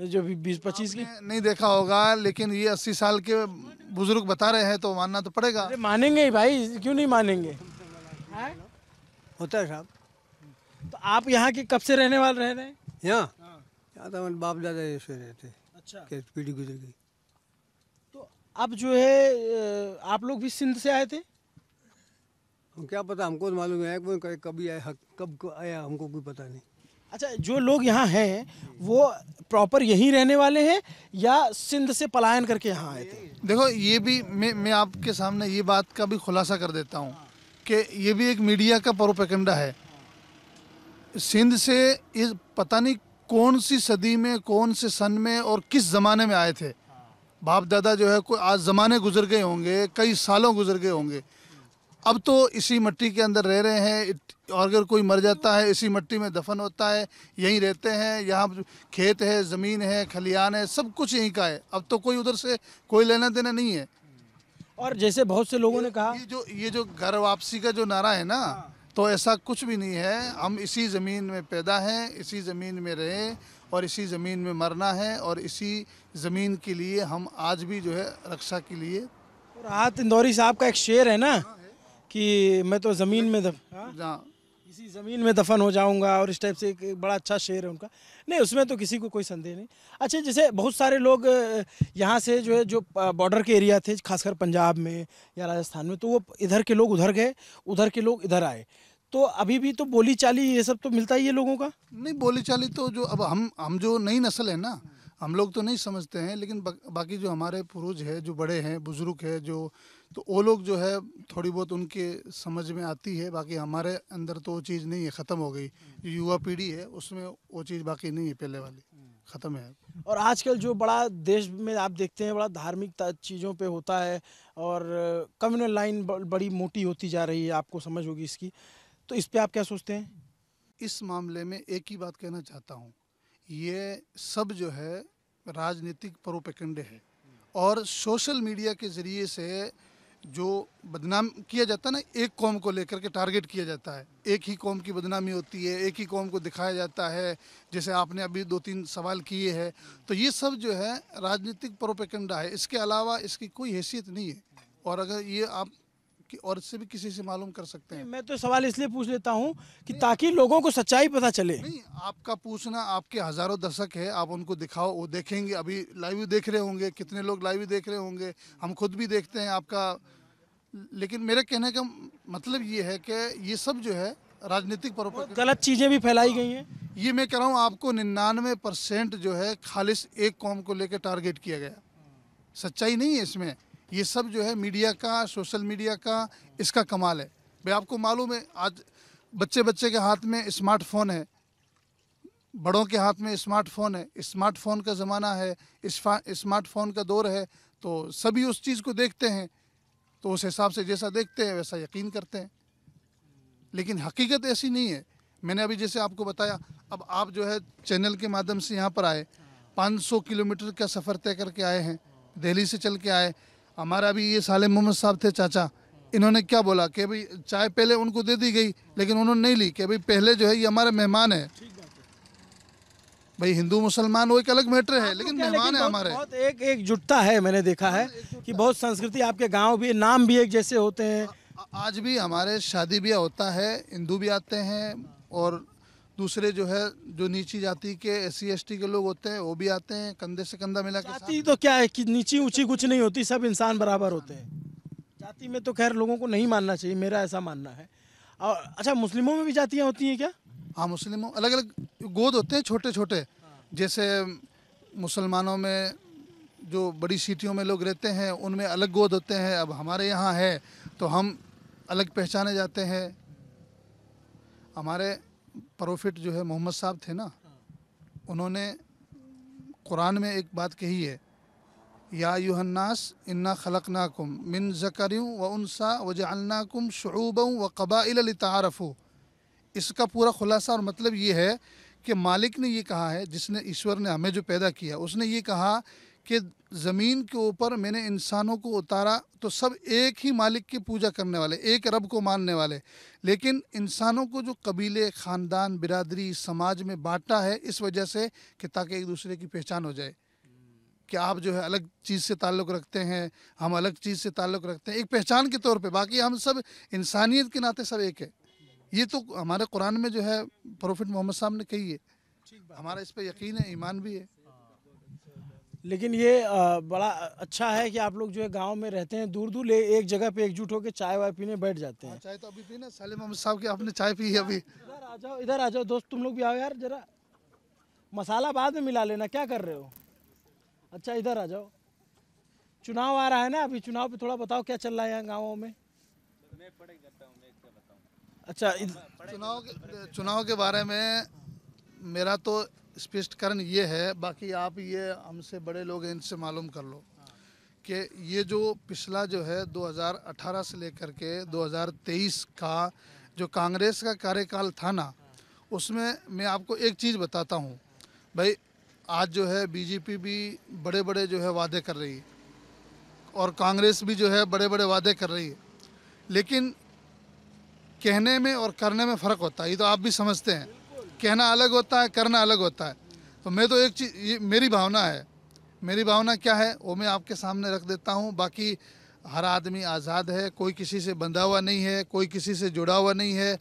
जो भी बीस पच्चीस की नहीं देखा होगा लेकिन ये अस्सी साल के बुजुर्ग बता रहे हैं तो मानना तो पड़ेगा मानेंगे ही भाई क्यों नहीं मानेंगे होता है साहब तो आप यहाँ के कब से रहने वाले रह रहे हैं यहाँ हाँ। यहाँ तो बाप दादा से रहते अच्छा पीढ़ी गुजर गई तो अब जो है आप लोग भी सिंध से आए थे क्या पता हमको तो मालूम है कभी आया कब आया हमको कोई पता नहीं अच्छा जो लोग यहाँ हैं वो प्रॉपर यहीं रहने वाले हैं या सिंध से पलायन करके यहाँ आए थे देखो ये भी मैं मैं आपके सामने ये बात का भी खुलासा कर देता हूँ कि ये भी एक मीडिया का प्रोपेगेंडा है सिंध से इस पता नहीं कौन सी सदी में कौन से सन में और किस ज़माने में आए थे बाप दादा जो है कोई आज ज़माने गुजर गए होंगे कई सालों गुजर गए होंगे अब तो इसी मिट्टी के अंदर रह रहे हैं और अगर कोई मर जाता है इसी मिट्टी में दफन होता है यहीं रहते हैं यहाँ खेत है ज़मीन है खलियान है सब कुछ यहीं का है अब तो कोई उधर से कोई लेना देना नहीं है और जैसे बहुत से लोगों ने कहा ये जो ये जो घर वापसी का जो नारा है ना हाँ। तो ऐसा कुछ भी नहीं है हम इसी ज़मीन में पैदा हैं इसी ज़मीन में रहें और इसी ज़मीन में मरना है और इसी ज़मीन के लिए हम आज भी जो है रक्षा के लिए राहत इंदौरी साहब का एक शेर है ना हाँ। कि मैं तो ज़मीन में दफ इसी हाँ? हाँ। ज़मीन में दफन हो जाऊंगा और इस टाइप से एक बड़ा अच्छा शेर है उनका नहीं उसमें तो किसी को कोई संदेह नहीं अच्छा जैसे बहुत सारे लोग यहाँ से जो है जो बॉर्डर के एरिया थे खासकर पंजाब में या राजस्थान में तो वो इधर के लोग उधर गए उधर के लोग इधर आए तो अभी भी तो बोली चाली ये सब तो मिलता ही है लोगों का नहीं बोली चाली तो जो अब हम हम जो नई नस्ल है ना हम लोग तो नहीं समझते हैं लेकिन बा, बाकी जो हमारे पुरुष है जो बड़े हैं बुज़ुर्ग है जो तो वो लोग जो है थोड़ी बहुत उनके समझ में आती है बाकी हमारे अंदर तो वो चीज़ नहीं है ख़त्म हो गई जो युवा पीढ़ी है उसमें वो चीज़ बाकी नहीं है पहले वाली ख़त्म है और आजकल जो बड़ा देश में आप देखते हैं बड़ा धार्मिक चीज़ों पे होता है और कम्युनल लाइन बड़ी मोटी होती जा रही है आपको समझ होगी इसकी तो इस पर आप क्या सोचते हैं इस मामले में एक ही बात कहना चाहता हूँ ये सब जो है राजनीतिक प्रोपेकेंडे है और सोशल मीडिया के ज़रिए से जो बदनाम किया जाता है ना एक कौम को लेकर के टारगेट किया जाता है एक ही कौम की बदनामी होती है एक ही कौम को दिखाया जाता है जैसे आपने अभी दो तीन सवाल किए हैं तो ये सब जो है राजनीतिक प्रोपेकंडा है इसके अलावा इसकी कोई हैसियत नहीं है और अगर ये आप कि और से भी किसी से मालूम कर सकते हैं मैं तो सवाल इसलिए पूछ लेता हूँ कि ताकि लोगों को सच्चाई पता चले नहीं आपका पूछना आपके हजारों दशक है आप उनको दिखाओ वो देखेंगे अभी लाइव देख रहे होंगे कितने लोग लाइव देख रहे होंगे हम खुद भी देखते हैं आपका लेकिन मेरे कहने का मतलब ये है कि ये सब जो है राजनीतिक पर गलत चीज़ें भी फैलाई गई हैं हाँ, ये मैं कह रहा हूँ आपको निन्यानवे परसेंट जो है खालिश एक कॉम को लेकर टारगेट किया गया सच्चाई नहीं है इसमें ये सब जो है मीडिया का सोशल मीडिया का इसका कमाल है भाई आपको मालूम है आज बच्चे बच्चे के हाथ में स्मार्टफोन है बड़ों के हाथ में स्मार्टफोन है स्मार्टफोन का ज़माना है स्मार्टफोन का दौर है तो सभी उस चीज़ को देखते हैं तो उस हिसाब से जैसा देखते हैं वैसा यकीन करते हैं लेकिन हकीकत ऐसी नहीं है मैंने अभी जैसे आपको बताया अब आप जो है चैनल के माध्यम से यहाँ पर आए 500 किलोमीटर का सफ़र तय करके आए हैं दिल्ली से चल के आए हमारा भी ये साले मोहम्मद साहब थे चाचा इन्होंने क्या बोला कि भाई चाय पहले उनको दे दी गई लेकिन उन्होंने नहीं ली कि भाई पहले जो है ये हमारे मेहमान है भाई हिंदू मुसलमान वो एक अलग मैटर है तो लेकिन मेहमान है हमारे बहुत एक जुटता है मैंने देखा है हाँ, कि बहुत संस्कृति आपके गांव भी नाम भी एक जैसे होते हैं आज भी हमारे शादी ब्याह होता है हिंदू भी आते हैं और दूसरे जो है जो नीची जाति के एस सी के लोग होते हैं वो भी आते हैं कंधे से कंधा मिला जाति तो क्या है कि नीची ऊंची कुछ नहीं होती सब इंसान बराबर होते हैं जाति में तो खैर लोगों को नहीं मानना चाहिए मेरा ऐसा मानना है और अच्छा मुस्लिमों में भी जातियाँ होती हैं क्या हाँ मुस्लिमों अलग अलग गोद होते हैं छोटे छोटे जैसे मुसलमानों में जो बड़ी सिटियों में लोग रहते हैं उनमें अलग गोद होते हैं अब हमारे यहाँ है तो हम अलग पहचाने जाते हैं हमारे प्रोफिट जो है मोहम्मद साहब थे ना उन्होंने कुरान में एक बात कही है या यूहन्नास इन्ना खलकनाकुम मिन जकरियों व उनसा व वजालनाकुम शरूबों व कबाइल तारफ़ इसका पूरा खुलासा और मतलब ये है कि मालिक ने ये कहा है जिसने ईश्वर ने हमें जो पैदा किया उसने ये कहा कि ज़मीन के ऊपर मैंने इंसानों को उतारा तो सब एक ही मालिक की पूजा करने वाले एक रब को मानने वाले लेकिन इंसानों को जो कबीले ख़ानदान बिरादरी समाज में बांटा है इस वजह से कि ताकि एक दूसरे की पहचान हो जाए कि आप जो है अलग चीज़ से ताल्लुक़ रखते हैं हम अलग चीज़ से ताल्लुक़ रखते हैं एक पहचान के तौर पर बाकी हम सब इंसानियत के नाते सब एक है ये तो हमारे कुरान में जो है प्रोफिट मोहम्मद साहब ने कही है हमारा इस पर यकीन है ईमान भी है हाँ, लेकिन ये बड़ा अच्छा है कि आप लोग जो है गांव में रहते हैं दूर दूर ले एक जगह पे एकजुट होकर चाय वाय पीने बैठ जाते हैं हाँ, चाय तो अभी पी ना सलीम अहमद साहब की आपने चाय पी है अभी इधर आ जाओ इधर आ जाओ दोस्त तुम लोग भी आओ यार जरा मसाला बाद में मिला लेना क्या कर रहे हो अच्छा इधर आ जाओ चुनाव आ रहा है ना अभी चुनाव पे थोड़ा बताओ क्या चल रहा है यहाँ गाँव में अच्छा चुनाव के चुनाव के बारे में मेरा तो स्पष्टकरण ये है बाकी आप ये हमसे बड़े लोग हैं इनसे मालूम कर लो कि ये जो पिछला जो है 2018 से लेकर के 2023 का जो कांग्रेस का कार्यकाल था ना उसमें मैं आपको एक चीज़ बताता हूँ भाई आज जो है बीजेपी भी बड़े बड़े जो है वादे कर रही है और कांग्रेस भी जो है बड़े बड़े वादे कर रही है लेकिन कहने में और करने में फ़र्क होता है ये तो आप भी समझते हैं कहना अलग होता है करना अलग होता है तो मैं तो एक चीज़ ये मेरी भावना है मेरी भावना क्या है वो मैं आपके सामने रख देता हूँ बाकी हर आदमी आज़ाद है कोई किसी से बंधा हुआ नहीं है कोई किसी से जुड़ा हुआ नहीं है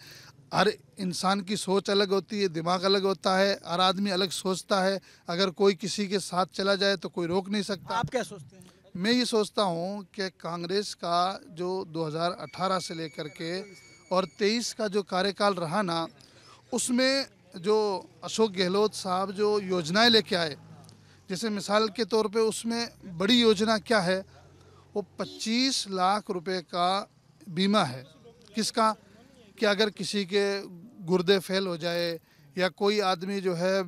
हर इंसान की सोच अलग होती है दिमाग अलग होता है हर आदमी अलग सोचता है अगर कोई किसी के साथ चला जाए तो कोई रोक नहीं सकता आप क्या सोचते हैं मैं ये सोचता हूँ कि कांग्रेस का जो 2018 से लेकर के और 23 का जो कार्यकाल रहा ना उसमें जो अशोक गहलोत साहब जो योजनाएं लेके आए जैसे मिसाल के तौर पे उसमें बड़ी योजना क्या है वो 25 लाख रुपए का बीमा है किसका कि अगर किसी के गुर्दे फेल हो जाए या कोई आदमी जो है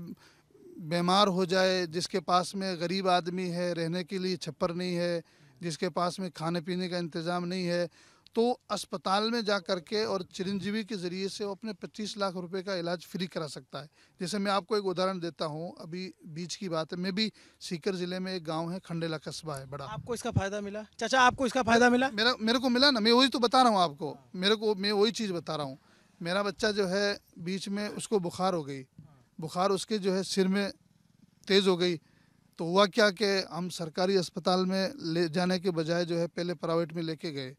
बीमार हो जाए जिसके पास में गरीब आदमी है रहने के लिए छप्पर नहीं है जिसके पास में खाने पीने का इंतज़ाम नहीं है तो अस्पताल में जा कर के और चिरंजीवी के ज़रिए से वो अपने 25 लाख रुपए का इलाज फ्री करा सकता है जैसे मैं आपको एक उदाहरण देता हूँ अभी बीच की बात है मैं भी सीकर ज़िले में एक गांव है खंडेला कस्बा है बड़ा आपको इसका फ़ायदा मिला चाचा आपको इसका फ़ायदा मिला मेरा मेरे को मिला ना मैं वही तो बता रहा हूँ आपको मेरे को मैं वही चीज़ बता रहा हूँ मेरा बच्चा जो है बीच में उसको बुखार हो गई बुखार उसके जो है सिर में तेज़ हो गई तो हुआ क्या कि हम सरकारी अस्पताल में ले जाने के बजाय जो है पहले प्राइवेट में लेके गए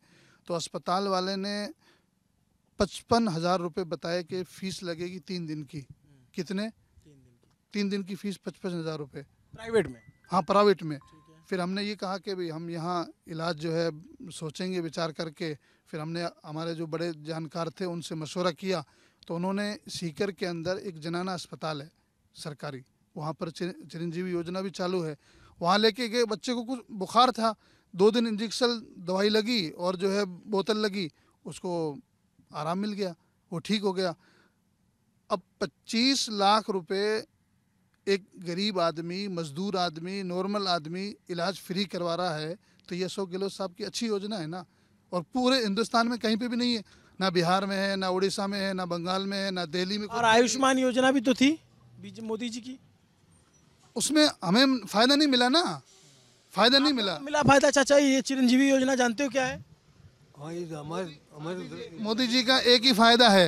तो अस्पताल वाले ने पचपन हज़ार रुपये बताए कि फ़ीस लगेगी तीन दिन की कितने तीन दिन की फ़ीस पचपन हज़ार रुपये प्राइवेट में हाँ प्राइवेट में फिर हमने ये कहा कि भाई हम यहाँ इलाज जो है सोचेंगे विचार करके फिर हमने हमारे जो बड़े जानकार थे उनसे मशवरा किया तो उन्होंने सीकर के अंदर एक जनाना अस्पताल है सरकारी वहाँ पर चिरंजीवी योजना भी चालू है वहाँ लेके गए बच्चे को कुछ बुखार था दो दिन इंजेक्शन दवाई लगी और जो है बोतल लगी उसको आराम मिल गया वो ठीक हो गया अब 25 लाख रुपए एक गरीब आदमी मजदूर आदमी नॉर्मल आदमी इलाज फ्री करवा रहा है तो ये अशोक गहलोत साहब की अच्छी योजना है ना और पूरे हिंदुस्तान में कहीं पे भी नहीं है ना बिहार में है ना उड़ीसा में है ना बंगाल में है ना दिल्ली में और आयुष्मान योजना भी तो थी मोदी जी की उसमें हमें फ़ायदा नहीं मिला ना फायदा नहीं मिला मिला फायदा चाचा ये चिरंजीवी योजना जानते हो क्या है मोदी जी का एक ही फायदा है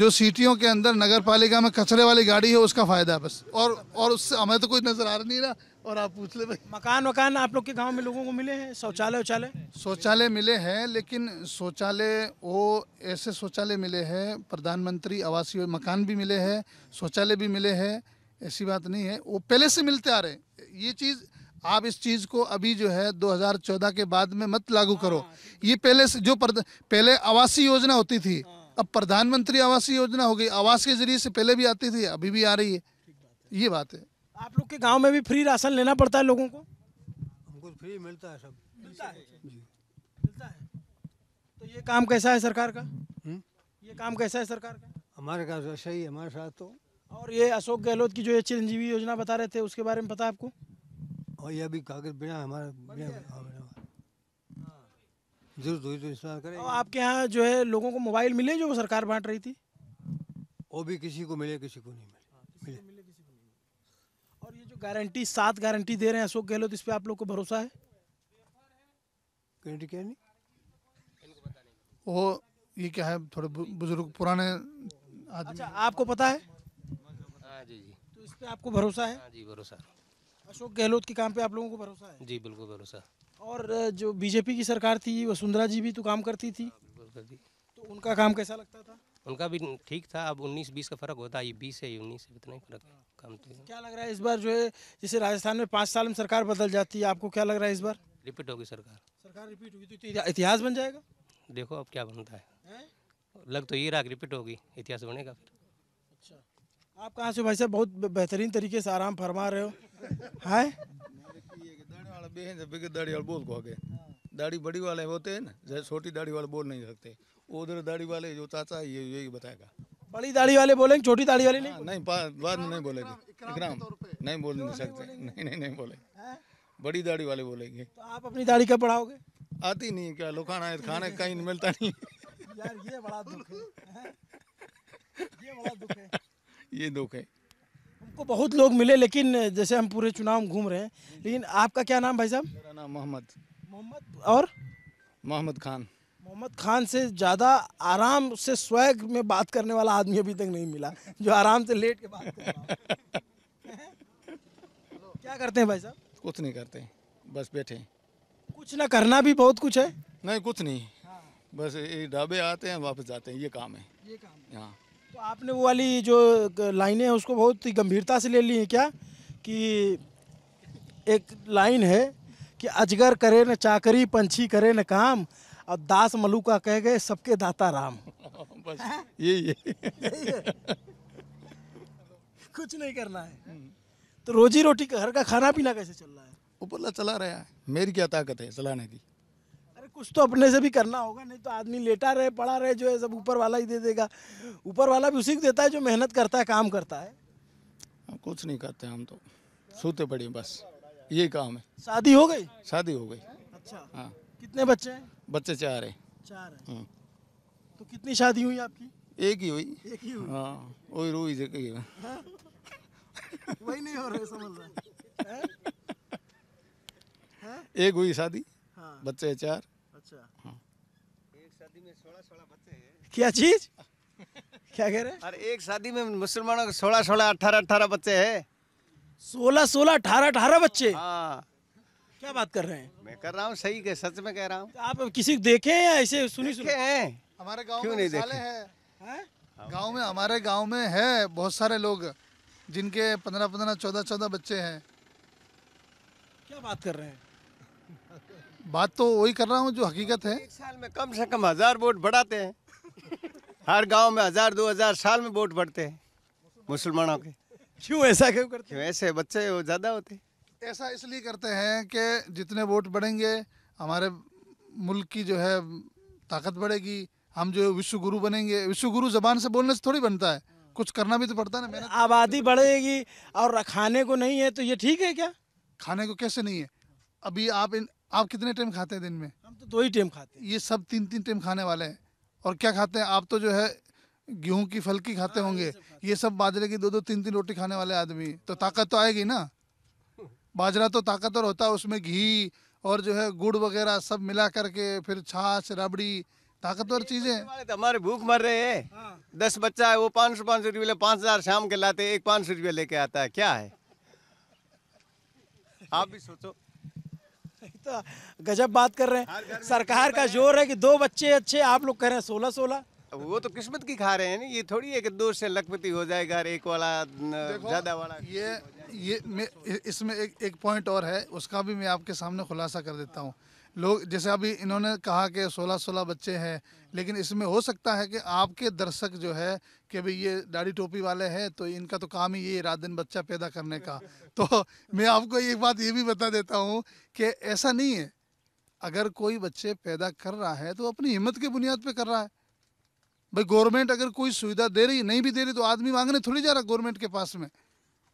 जो सिटियों के अंदर नगर पालिका में कचरे वाली गाड़ी है उसका फायदा बस और और उससे हमें तो कोई नजर आ नहीं रहा और आप पूछ ले भाई मकान वकान आप लोग के गांव में लोगों को मिले हैं शौचालय उचालय शौचालय मिले हैं लेकिन शौचालय वो ऐसे शौचालय मिले हैं प्रधानमंत्री आवासीय मकान भी मिले हैं शौचालय भी मिले हैं ऐसी बात नहीं है वो पहले से मिलते आ रहे हैं ये चीज़ आप इस चीज को अभी जो है 2014 के बाद में मत लागू हाँ, करो हाँ, ये पहले जो पहले आवासीय योजना होती थी हाँ। अब प्रधानमंत्री आवासीय योजना हो गई आवास के जरिए से पहले भी आती थी अभी भी आ रही है ये बात है आप लोग के गांव में भी फ्री राशन लेना पड़ता है लोगों को हमको फ्री मिलता है सब मिलता है मिलता है तो ये काम कैसा है सरकार का हुँ? हम्म? ये काम कैसा है सरकार का हमारे का सही है हमारे साथ तो और ये अशोक गहलोत की जो ये चिरंजीवी योजना बता रहे थे उसके बारे में पता है आपको और ये अभी कागज बिना हमारा हाँ, जरूर तो इस्तेमाल करें आपके यहाँ जो है लोगों को मोबाइल मिले जो सरकार बांट रही थी वो भी किसी को मिले किसी को नहीं मिले हाँ, मिले और ये जो गारंटी सात गारंटी दे रहे हैं अशोक गहलोत इस पर आप लोग को भरोसा है गारंटी क्या नहीं वो ये क्या है थोड़े बुजुर्ग पुराने आदमी अच्छा आपको पता है हाँ, तो इस पर आपको भरोसा है जी भरोसा अशोक गहलोत के काम पे आप लोगों को भरोसा है जी बिल्कुल भरोसा और जो बीजेपी की सरकार थी वसुंधरा जी भी तो काम करती थी हाँ, तो उनका काम कैसा लगता था उनका भी ठीक था अब 19-20 का फर्क होता है ये बीस है 19 है इतना ही फर्क काम तो, तो क्या लग रहा है इस बार जो है जैसे राजस्थान में पाँच साल में सरकार बदल जाती है आपको क्या लग रहा है इस बार रिपीट होगी सरकार सरकार रिपीट होगी तो इतिहास बन जाएगा देखो अब क्या बनता है, है? लग तो ये रहा रिपीट होगी इतिहास बनेगा फिर आप कहाँ से भाई साहब बहुत बेहतरीन तरीके से आराम फरमा रहे हो है दाढ़ी वाले बोल को दाढ़ी बड़ी वाले होते हैं ना जैसे छोटी दाढ़ी वाले बोल नहीं सकते उधर दाढ़ी वाले जो चाचा ये यही बताएगा बड़ी दाढ़ी वाले बोलेंगे छोटी दाढ़ी वाले नहीं नहीं बाद में नहीं बोलेंगे इकराम नहीं बोल नहीं सकते नहीं नहीं नहीं बोले बड़ी दाढ़ी वाले बोलेंगे तो आप अपनी दाढ़ी कब बढ़ाओगे आती नहीं क्या लोग है खाने कहीं मिलता नहीं यार ये बड़ा दुख है ये बड़ा दुख है ये दुख है हमको बहुत लोग मिले लेकिन जैसे हम पूरे चुनाव घूम रहे हैं लेकिन आपका क्या नाम भाई साहब मेरा नाम मोहम्मद मोहम्मद और मोहम्मद खान मोहम्मद खान से ज़्यादा आराम से स्वैग में बात करने वाला आदमी अभी तक नहीं मिला जो आराम से लेट के बात कर क्या करते हैं भाई साहब कुछ नहीं करते बस बैठे कुछ ना करना भी बहुत कुछ है नहीं कुछ नहीं हाँ। बस ये ढाबे आते हैं वापस जाते हैं ये काम है ये काम हाँ तो आपने वो वाली जो लाइनें हैं उसको बहुत ही गंभीरता से ले ली हैं क्या कि एक लाइन है कि अजगर करे न चाकरी पंछी करे न काम और दास मलुका कह गए सबके दाता राम बस यही है कुछ नहीं करना है तो रोजी रोटी घर का खाना पीना कैसे चल रहा है ऊपर चला रहा है मेरी क्या ताकत है चलाने की कुछ तो अपने से भी करना होगा नहीं तो आदमी लेटा रहे पड़ा रहे जो है सब ऊपर वाला ही दे देगा ऊपर वाला भी उसी को देता है जो मेहनत करता है काम करता है हाँ, कुछ नहीं करते हम तो सोते पड़े बस ये काम है शादी हो गई शादी हो गई अच्छा हाँ कितने बच्चे हैं बच्चे चार हैं चार हैं हाँ। तो कितनी शादी हुई आपकी एक ही हुई एक ही हुई हाँ वही रोई जगह हाँ। वही नहीं हो रहे समझ रहे एक हुई शादी हाँ। बच्चे चार अच्छा एक शादी में सोलह सोलह बच्चे हैं क्या चीज क्या कह रहे हैं अरे एक शादी में मुसलमानों के सोलह सोलह अठारह अठारह बच्चे हैं सोलह सोलह अठारह अठारह बच्चे हाँ क्या बात कर रहे हैं मैं कर रहा हूँ सही के सच में कह रहा हूँ आप किसी को देखे हैं या ऐसे सुनी सुने हैं हमारे गाँव क्यों नहीं देखे है हाँ। गाँव में हमारे गाँव में है बहुत सारे लोग जिनके पंद्रह पंद्रह चौदह चौदह बच्चे हैं क्या बात कर रहे हैं बात तो वही कर रहा हूँ जो हकीकत है एक साल में कम से कम हज़ार वोट बढ़ाते हैं हर गांव में हज़ार दो हज़ार साल में वोट बढ़ते हैं मुसलमानों के क्यों ऐसा क्यों करते हैं ऐसे बच्चे ज़्यादा होते ऐसा इसलिए करते हैं कि जितने वोट बढ़ेंगे हमारे मुल्क की जो है ताकत बढ़ेगी हम जो विश्व गुरु बनेंगे विश्व गुरु जबान से बोलने से थोड़ी बनता है कुछ करना भी तो पड़ता है ना आबादी बढ़ेगी और खाने को नहीं है तो ये ठीक है क्या खाने को कैसे नहीं है अभी आप इन आप कितने टाइम खाते हैं दिन में हम तो दो ही टाइम खाते हैं ये सब तीन तीन टाइम खाने वाले हैं और क्या खाते हैं आप तो जो है गेहूं की फल की खाते हाँ, होंगे ये सब बाजरे की दो दो तीन तीन रोटी खाने वाले आदमी तो ताकत तो आएगी ना बाजरा तो ताकतवर होता है उसमें घी और जो है गुड़ वगैरह सब मिला करके फिर छाछ रबड़ी ताकतवर चीजें तो हमारे भूख मर रहे हैं हाँ। दस बच्चा है वो पाँच सौ पाँच सौ रुपये पाँच हजार शाम के लाते एक पाँच सौ रुपये लेके आता है क्या है आप भी सोचो तो गजब बात कर रहे हैं सरकार का जोर है कि दो बच्चे अच्छे आप लोग कह रहे हैं सोलह सोलह वो तो किस्मत की खा रहे हैं ना ये थोड़ी है कि दो से लखपति हो जाएगा एक वाला ज्यादा वाला ये ये इसमें एक एक पॉइंट और है उसका भी मैं आपके सामने खुलासा कर देता हूँ लोग जैसे अभी इन्होंने कहा कि 16-16 बच्चे हैं लेकिन इसमें हो सकता है कि आपके दर्शक जो है कि भाई ये दाढ़ी टोपी वाले हैं तो इनका तो काम ही ये रात दिन बच्चा पैदा करने का तो मैं आपको एक बात ये भी बता देता हूँ कि ऐसा नहीं है अगर कोई बच्चे पैदा कर रहा है तो अपनी हिम्मत की बुनियाद पर कर रहा है भाई गवर्नमेंट अगर कोई सुविधा दे रही नहीं भी दे रही तो आदमी मांगने थोड़ी जा रहा गवर्नमेंट के पास में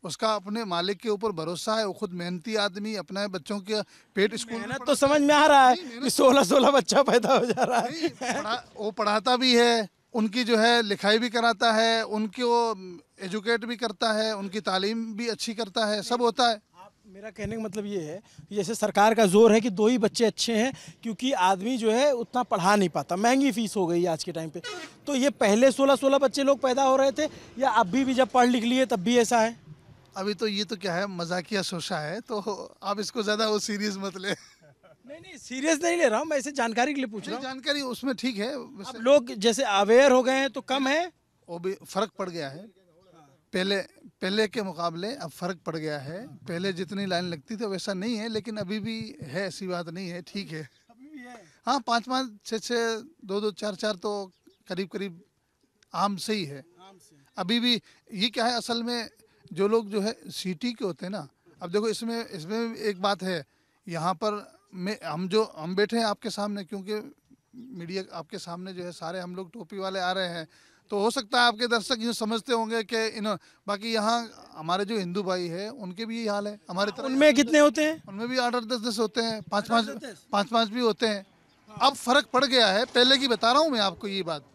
उसका अपने मालिक के ऊपर भरोसा है वो खुद मेहनती आदमी अपने बच्चों के पेट स्कूल मेहनत तो समझ में आ रहा है कि सोलह सोलह बच्चा पैदा हो जा रहा है पढ़ा, वो पढ़ाता भी है उनकी जो है लिखाई भी कराता है उनकी वो एजुकेट भी करता है उनकी तालीम भी अच्छी करता है सब होता है मेरा कहने का मतलब ये है कि जैसे सरकार का जोर है कि दो ही बच्चे अच्छे हैं क्योंकि आदमी जो है उतना पढ़ा नहीं पाता महंगी फीस हो गई आज के टाइम पे तो ये पहले 16-16 बच्चे लोग पैदा हो रहे थे या अभी भी जब पढ़ लिख लिए तब भी ऐसा है अभी तो ये तो क्या है मजाकिया सोशा है तो आप इसको ज़्यादा वो सीरियस मत ले नहीं नहीं सीरियस नहीं ले रहा हूँ मैं इसे जानकारी के लिए पूछ रहा हूँ जानकारी उसमें ठीक है अब लोग जैसे अवेयर हो गए हैं तो कम है वो भी फर्क पड़ गया है पहले पहले के मुकाबले अब फ़र्क पड़ गया है पहले जितनी लाइन लगती थी वैसा नहीं है लेकिन अभी भी है ऐसी बात नहीं है ठीक है हाँ पाँच पाँच छः छः दो दो चार चार तो करीब करीब आम से ही है अभी भी ये क्या है असल में जो लोग जो है सिटी के होते हैं ना अब देखो इसमें इसमें एक बात है यहाँ पर मैं हम जो हम बैठे हैं आपके सामने क्योंकि मीडिया आपके सामने जो है सारे हम लोग टोपी वाले आ रहे हैं तो हो सकता है आपके दर्शक यूँ समझते होंगे कि इन बाकी यहाँ हमारे जो हिंदू भाई है उनके भी यही हाल है हमारे उनमें कितने होते हैं उनमें भी आठ आठ दस दस होते हैं पाँच पाँच पाँच पाँच भी होते हैं अब फर्क पड़ गया है पहले की बता रहा हूँ मैं आपको ये बात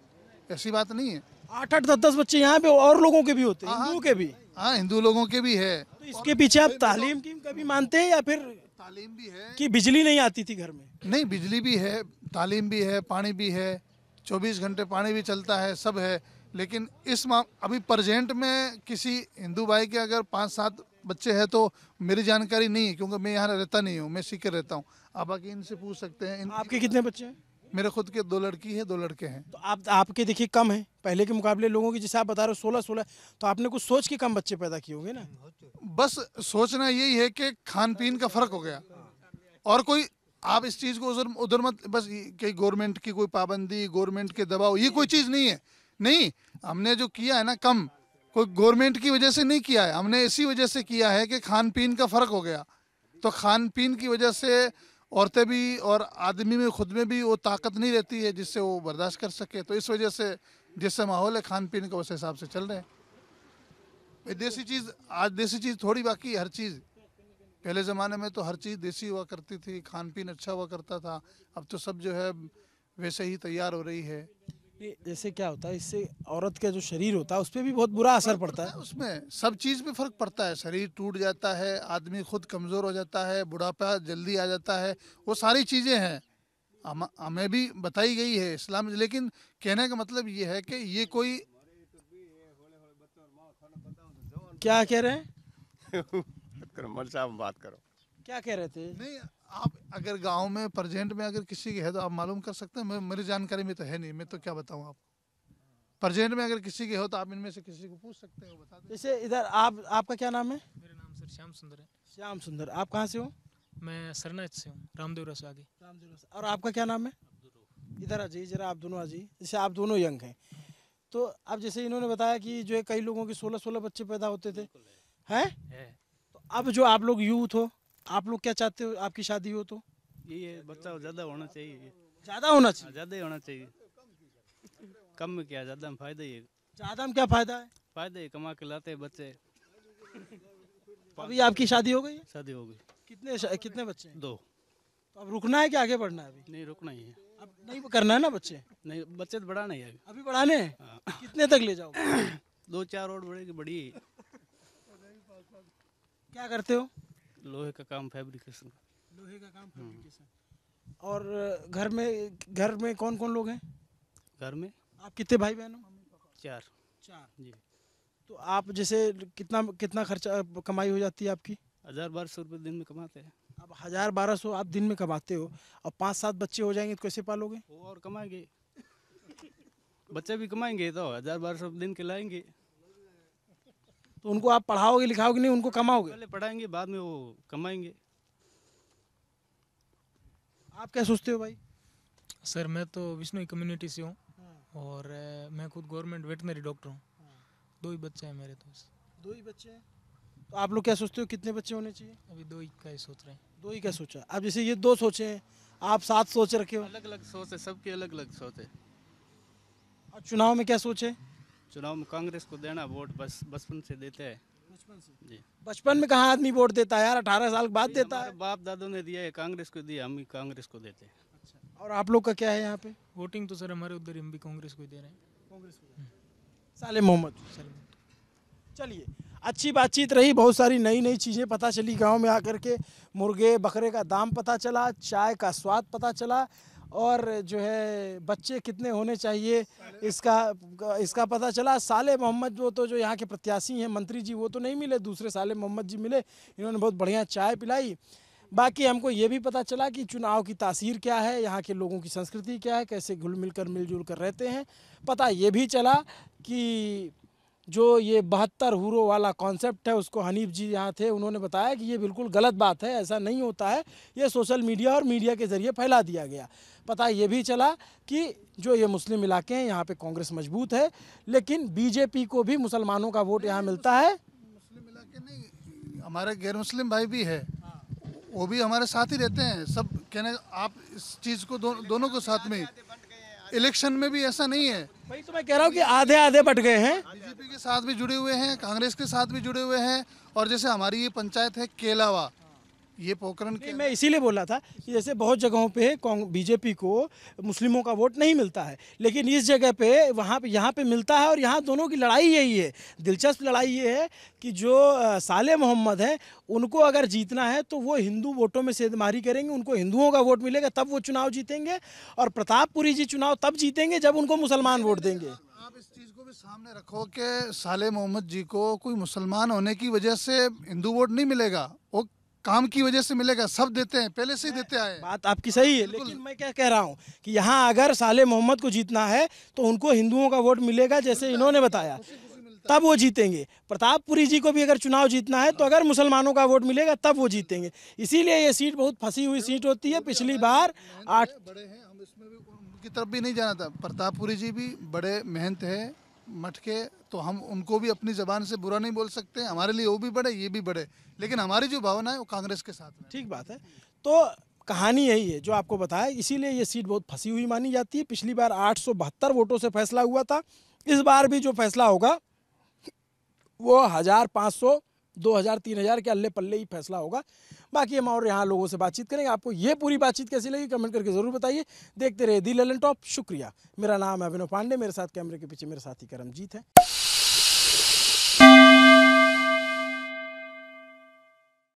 ऐसी बात नहीं है आठ आठ दस दस बच्चे यहाँ पे और लोगों के भी होते हैं हाँ, हाँ। हिंदुओं के भी हाँ हिंदू लोगों के भी है तो इसके पीछे आप तालीम की कभी मानते हैं या फिर तालीम भी है कि बिजली नहीं आती थी घर में नहीं बिजली भी है तालीम भी है पानी भी है चौबीस घंटे पानी भी चलता है सब है लेकिन इस मा अभी प्रजेंट में किसी हिंदू भाई के अगर पाँच सात बच्चे हैं तो मेरी जानकारी नहीं है क्योंकि मैं यहाँ रहता नहीं हूँ मैं सीकर रहता हूँ आप बाकी इनसे पूछ सकते हैं इन... आपके कितने बच्चे हैं मेरे खुद के दो लड़की है दो लड़के हैं तो आप आपके देखिए कम है पहले के मुकाबले लोगों की जैसे आप बता रहे हो सोलह सोलह तो आपने कुछ सोच के कम बच्चे पैदा किए होंगे ना बस सोचना यही है कि खान पीन का फर्क हो गया और कोई आप इस चीज़ को उधर उधर मत बस कई गवर्नमेंट की कोई पाबंदी गवर्नमेंट के दबाव ये कोई चीज़ नहीं है नहीं हमने जो किया है ना कम कोई गवर्नमेंट की वजह से नहीं किया है हमने इसी वजह से किया है कि खान पीन का फ़र्क हो गया तो खान पीन की वजह से औरतें भी और आदमी में खुद में भी वो ताकत नहीं रहती है जिससे वो बर्दाश्त कर सके तो इस वजह से जैसे माहौल है खान पीन का उस हिसाब से चल रहे हैं देसी चीज़ आज देसी चीज़ थोड़ी बाकी हर चीज़ पहले ज़माने में तो हर चीज़ देसी हुआ करती थी खान पीन अच्छा हुआ करता था अब तो सब जो है वैसे ही तैयार हो रही है जैसे क्या होता है इससे औरत का जो शरीर होता है उस पर भी बहुत बुरा असर पड़ता है उसमें सब चीज़ में फ़र्क पड़ता है शरीर टूट जाता है आदमी खुद कमज़ोर हो जाता है बुढ़ापा जल्दी आ जाता है वो सारी चीज़ें हैं हमें भी बताई गई है इस्लाम लेकिन कहने का मतलब ये है कि ये कोई क्या कह रहे हैं बात करो क्या कह रहे थे नहीं आप अगर गांव में प्रजेंट में अगर किसी की है तो आप मालूम कर सकते हैं मेरी जानकारी में तो है नहीं मैं तो क्या बताऊं आपको प्रजेंट में अगर किसी की हो तो आप इनमें से किसी को पूछ सकते हैं बता दें जैसे इधर आप आपका क्या नाम है मेरा नाम सर श्याम सुंदर है श्याम सुंदर आप कहाँ से हो मैं सरना से हूँ रामदेव रसवागी रामदेव रस और आपका क्या नाम है इधर अजी जरा आप दोनों अजी जैसे आप दोनों यंग हैं तो अब जैसे इन्होंने बताया कि जो है कई लोगों के सोलह सोलह बच्चे पैदा होते थे हैं है? तो अब जो आप लोग यूथ हो आप लोग क्या चाहते हो आपकी शादी हो तो ये बच्चा तो ज़्यादा होना चाहिए ज़्यादा होना चाहिए ज़्यादा ही होना चाहिए कम में क्या ज़्यादा में फायदा ही है ज़्यादा में क्या फ़ायदा है फायदा ही कमा के लाते हैं बच्चे अभी आपकी शादी हो गई शादी हो गई कितने कितने बच्चे दो तो अब रुकना है कि आगे बढ़ना है अभी नहीं रुकना ही है अब नहीं करना है ना बच्चे नहीं बच्चे तो बढ़ाना ही है अभी बढ़ाने हैं हाँ। कितने तक ले जाओ दो चार और बढ़ेगी बड़ी क्या करते हो लोहे का काम फैब्रिकेशन लोहे का काम फैब्रिकेशन हाँ। और घर में घर में कौन कौन लोग हैं घर में आप कितने भाई बहन हो चार चार जी तो आप जैसे कितना कितना खर्चा कमाई हो जाती है आपकी हज़ार बारह सौ रुपये दिन में कमाते हैं अब हज़ार बारह सौ आप दिन में कमाते हो और पाँच सात बच्चे हो जाएंगे तो कैसे पालोगे और कमाएंगे बच्चे भी कमाएंगे तो हज़ार बारह सौ दिन के लाएंगे तो उनको आप पढ़ाओगे लिखाओगे नहीं उनको कमाओगे पहले पढ़ाएंगे बाद में वो कमाएंगे आप क्या सोचते हो भाई सर मैं तो विष्णु कम्युनिटी से हूँ हाँ। और मैं खुद गवर्नमेंट वेटनरी डॉक्टर हूँ हाँ। दो ही बच्चे हैं मेरे तो दो ही बच्चे हैं तो आप लोग क्या सोचते हो कितने बच्चे होने चाहिए अभी दो ही का ही सोच रहे हैं दो ही का सोचा अब जैसे ये दो सोचे हैं आप सात सोच रखे हो अलग अलग सोच है सबके अलग अलग सोच है और चुनाव में क्या सोचे चुनाव में कांग्रेस को देना वोट बस बचपन से देते हैं बचपन से जी बचपन में कहाँ आदमी वोट देता है यार अठारह साल बाद देता है बाप दादों ने दिया है कांग्रेस को दिया हम कांग्रेस को देते हैं अच्छा और आप लोग का क्या है यहाँ पे वोटिंग तो सर हमारे उधर हम भी कांग्रेस को दे रहे हैं कांग्रेस को साले मोहम्मद चलिए अच्छी बातचीत रही बहुत सारी नई नई चीज़ें पता चली गांव में आकर के मुर्गे बकरे का दाम पता चला चाय का स्वाद पता चला और जो है बच्चे कितने होने चाहिए इसका इसका पता चला साले मोहम्मद वो तो जो यहाँ के प्रत्याशी हैं मंत्री जी वो तो नहीं मिले दूसरे साले मोहम्मद जी मिले इन्होंने बहुत बढ़िया चाय पिलाई बाकी हमको ये भी पता चला कि चुनाव की तासीर क्या है यहाँ के लोगों की संस्कृति क्या है कैसे घुल मिल कर मिलजुल कर रहते हैं पता ये भी चला कि जो ये बहत्तर हुरों वाला कॉन्सेप्ट है उसको हनीफ जी यहाँ थे उन्होंने बताया कि ये बिल्कुल गलत बात है ऐसा नहीं होता है ये सोशल मीडिया और मीडिया के ज़रिए फैला दिया गया पता ये भी चला कि जो ये मुस्लिम इलाके हैं यहाँ पे कांग्रेस मजबूत है लेकिन बीजेपी को भी मुसलमानों का वोट यहाँ मिलता है मुस्लिम इलाके नहीं हमारे गैर मुस्लिम भाई भी है वो भी हमारे साथ ही रहते हैं सब कहने आप इस चीज़ को दो, दोनों को साथ में इलेक्शन में भी ऐसा नहीं है भाई तो मैं कह रहा हूँ कि आधे आधे बट गए हैं बीजेपी के साथ भी जुड़े हुए हैं कांग्रेस के साथ भी जुड़े हुए हैं और जैसे हमारी ये पंचायत है केलावा ये पोखरण की मैं इसीलिए बोला था कि जैसे बहुत जगहों पे बीजेपी को मुस्लिमों का वोट नहीं मिलता है लेकिन इस जगह पे वहाँ पे यहाँ पे मिलता है और यहाँ दोनों की लड़ाई यही है दिलचस्प लड़ाई ये है कि जो साले मोहम्मद हैं उनको अगर जीतना है तो वो हिंदू वोटों में सेदमारी करेंगे उनको हिंदुओं का वोट मिलेगा तब वो चुनाव जीतेंगे और प्रतापपुरी जी चुनाव तब जीतेंगे जब उनको मुसलमान वोट देंगे आप इस चीज़ को भी सामने रखो कि साले मोहम्मद जी को कोई मुसलमान होने की वजह से हिंदू वोट नहीं मिलेगा वो काम की वजह से मिलेगा सब देते हैं पहले से ही देते आए बात आपकी सही है लेकिन मैं क्या कह रहा हूँ कि यहाँ अगर साले मोहम्मद को जीतना है तो उनको हिंदुओं का वोट मिलेगा जैसे इन्होंने बताया तब वो जीतेंगे प्रतापपुरी जी को भी अगर चुनाव जीतना है तो अगर मुसलमानों का वोट मिलेगा तब वो जीतेंगे इसीलिए ये सीट बहुत फंसी हुई सीट होती है पिछली बार आठ बड़े हैं हम इसमें भी उनकी तरफ भी नहीं जाना था प्रतापपुरी जी भी बड़े मेहनत है मटके तो हम उनको भी अपनी ज़बान से बुरा नहीं बोल सकते हमारे लिए वो भी बढ़े ये भी बढ़े लेकिन हमारी जो भावना है वो कांग्रेस के साथ ठीक बात है तो कहानी यही है जो आपको बताया इसीलिए ये सीट बहुत फंसी हुई मानी जाती है पिछली बार आठ वोटों से फैसला हुआ था इस बार भी जो फैसला होगा वो हज़ार पाँच सौ दो हज़ार तीन हज़ार के अल्ले पल्ले ही फैसला होगा बाकी हम और यहाँ लोगों से बातचीत करेंगे आपको ये पूरी बातचीत कैसी लगी कमेंट करके ज़रूर बताइए देखते रहे दी ललन टॉप शुक्रिया मेरा नाम है अभिनव पांडे मेरे साथ कैमरे के पीछे मेरे साथी करमजीत है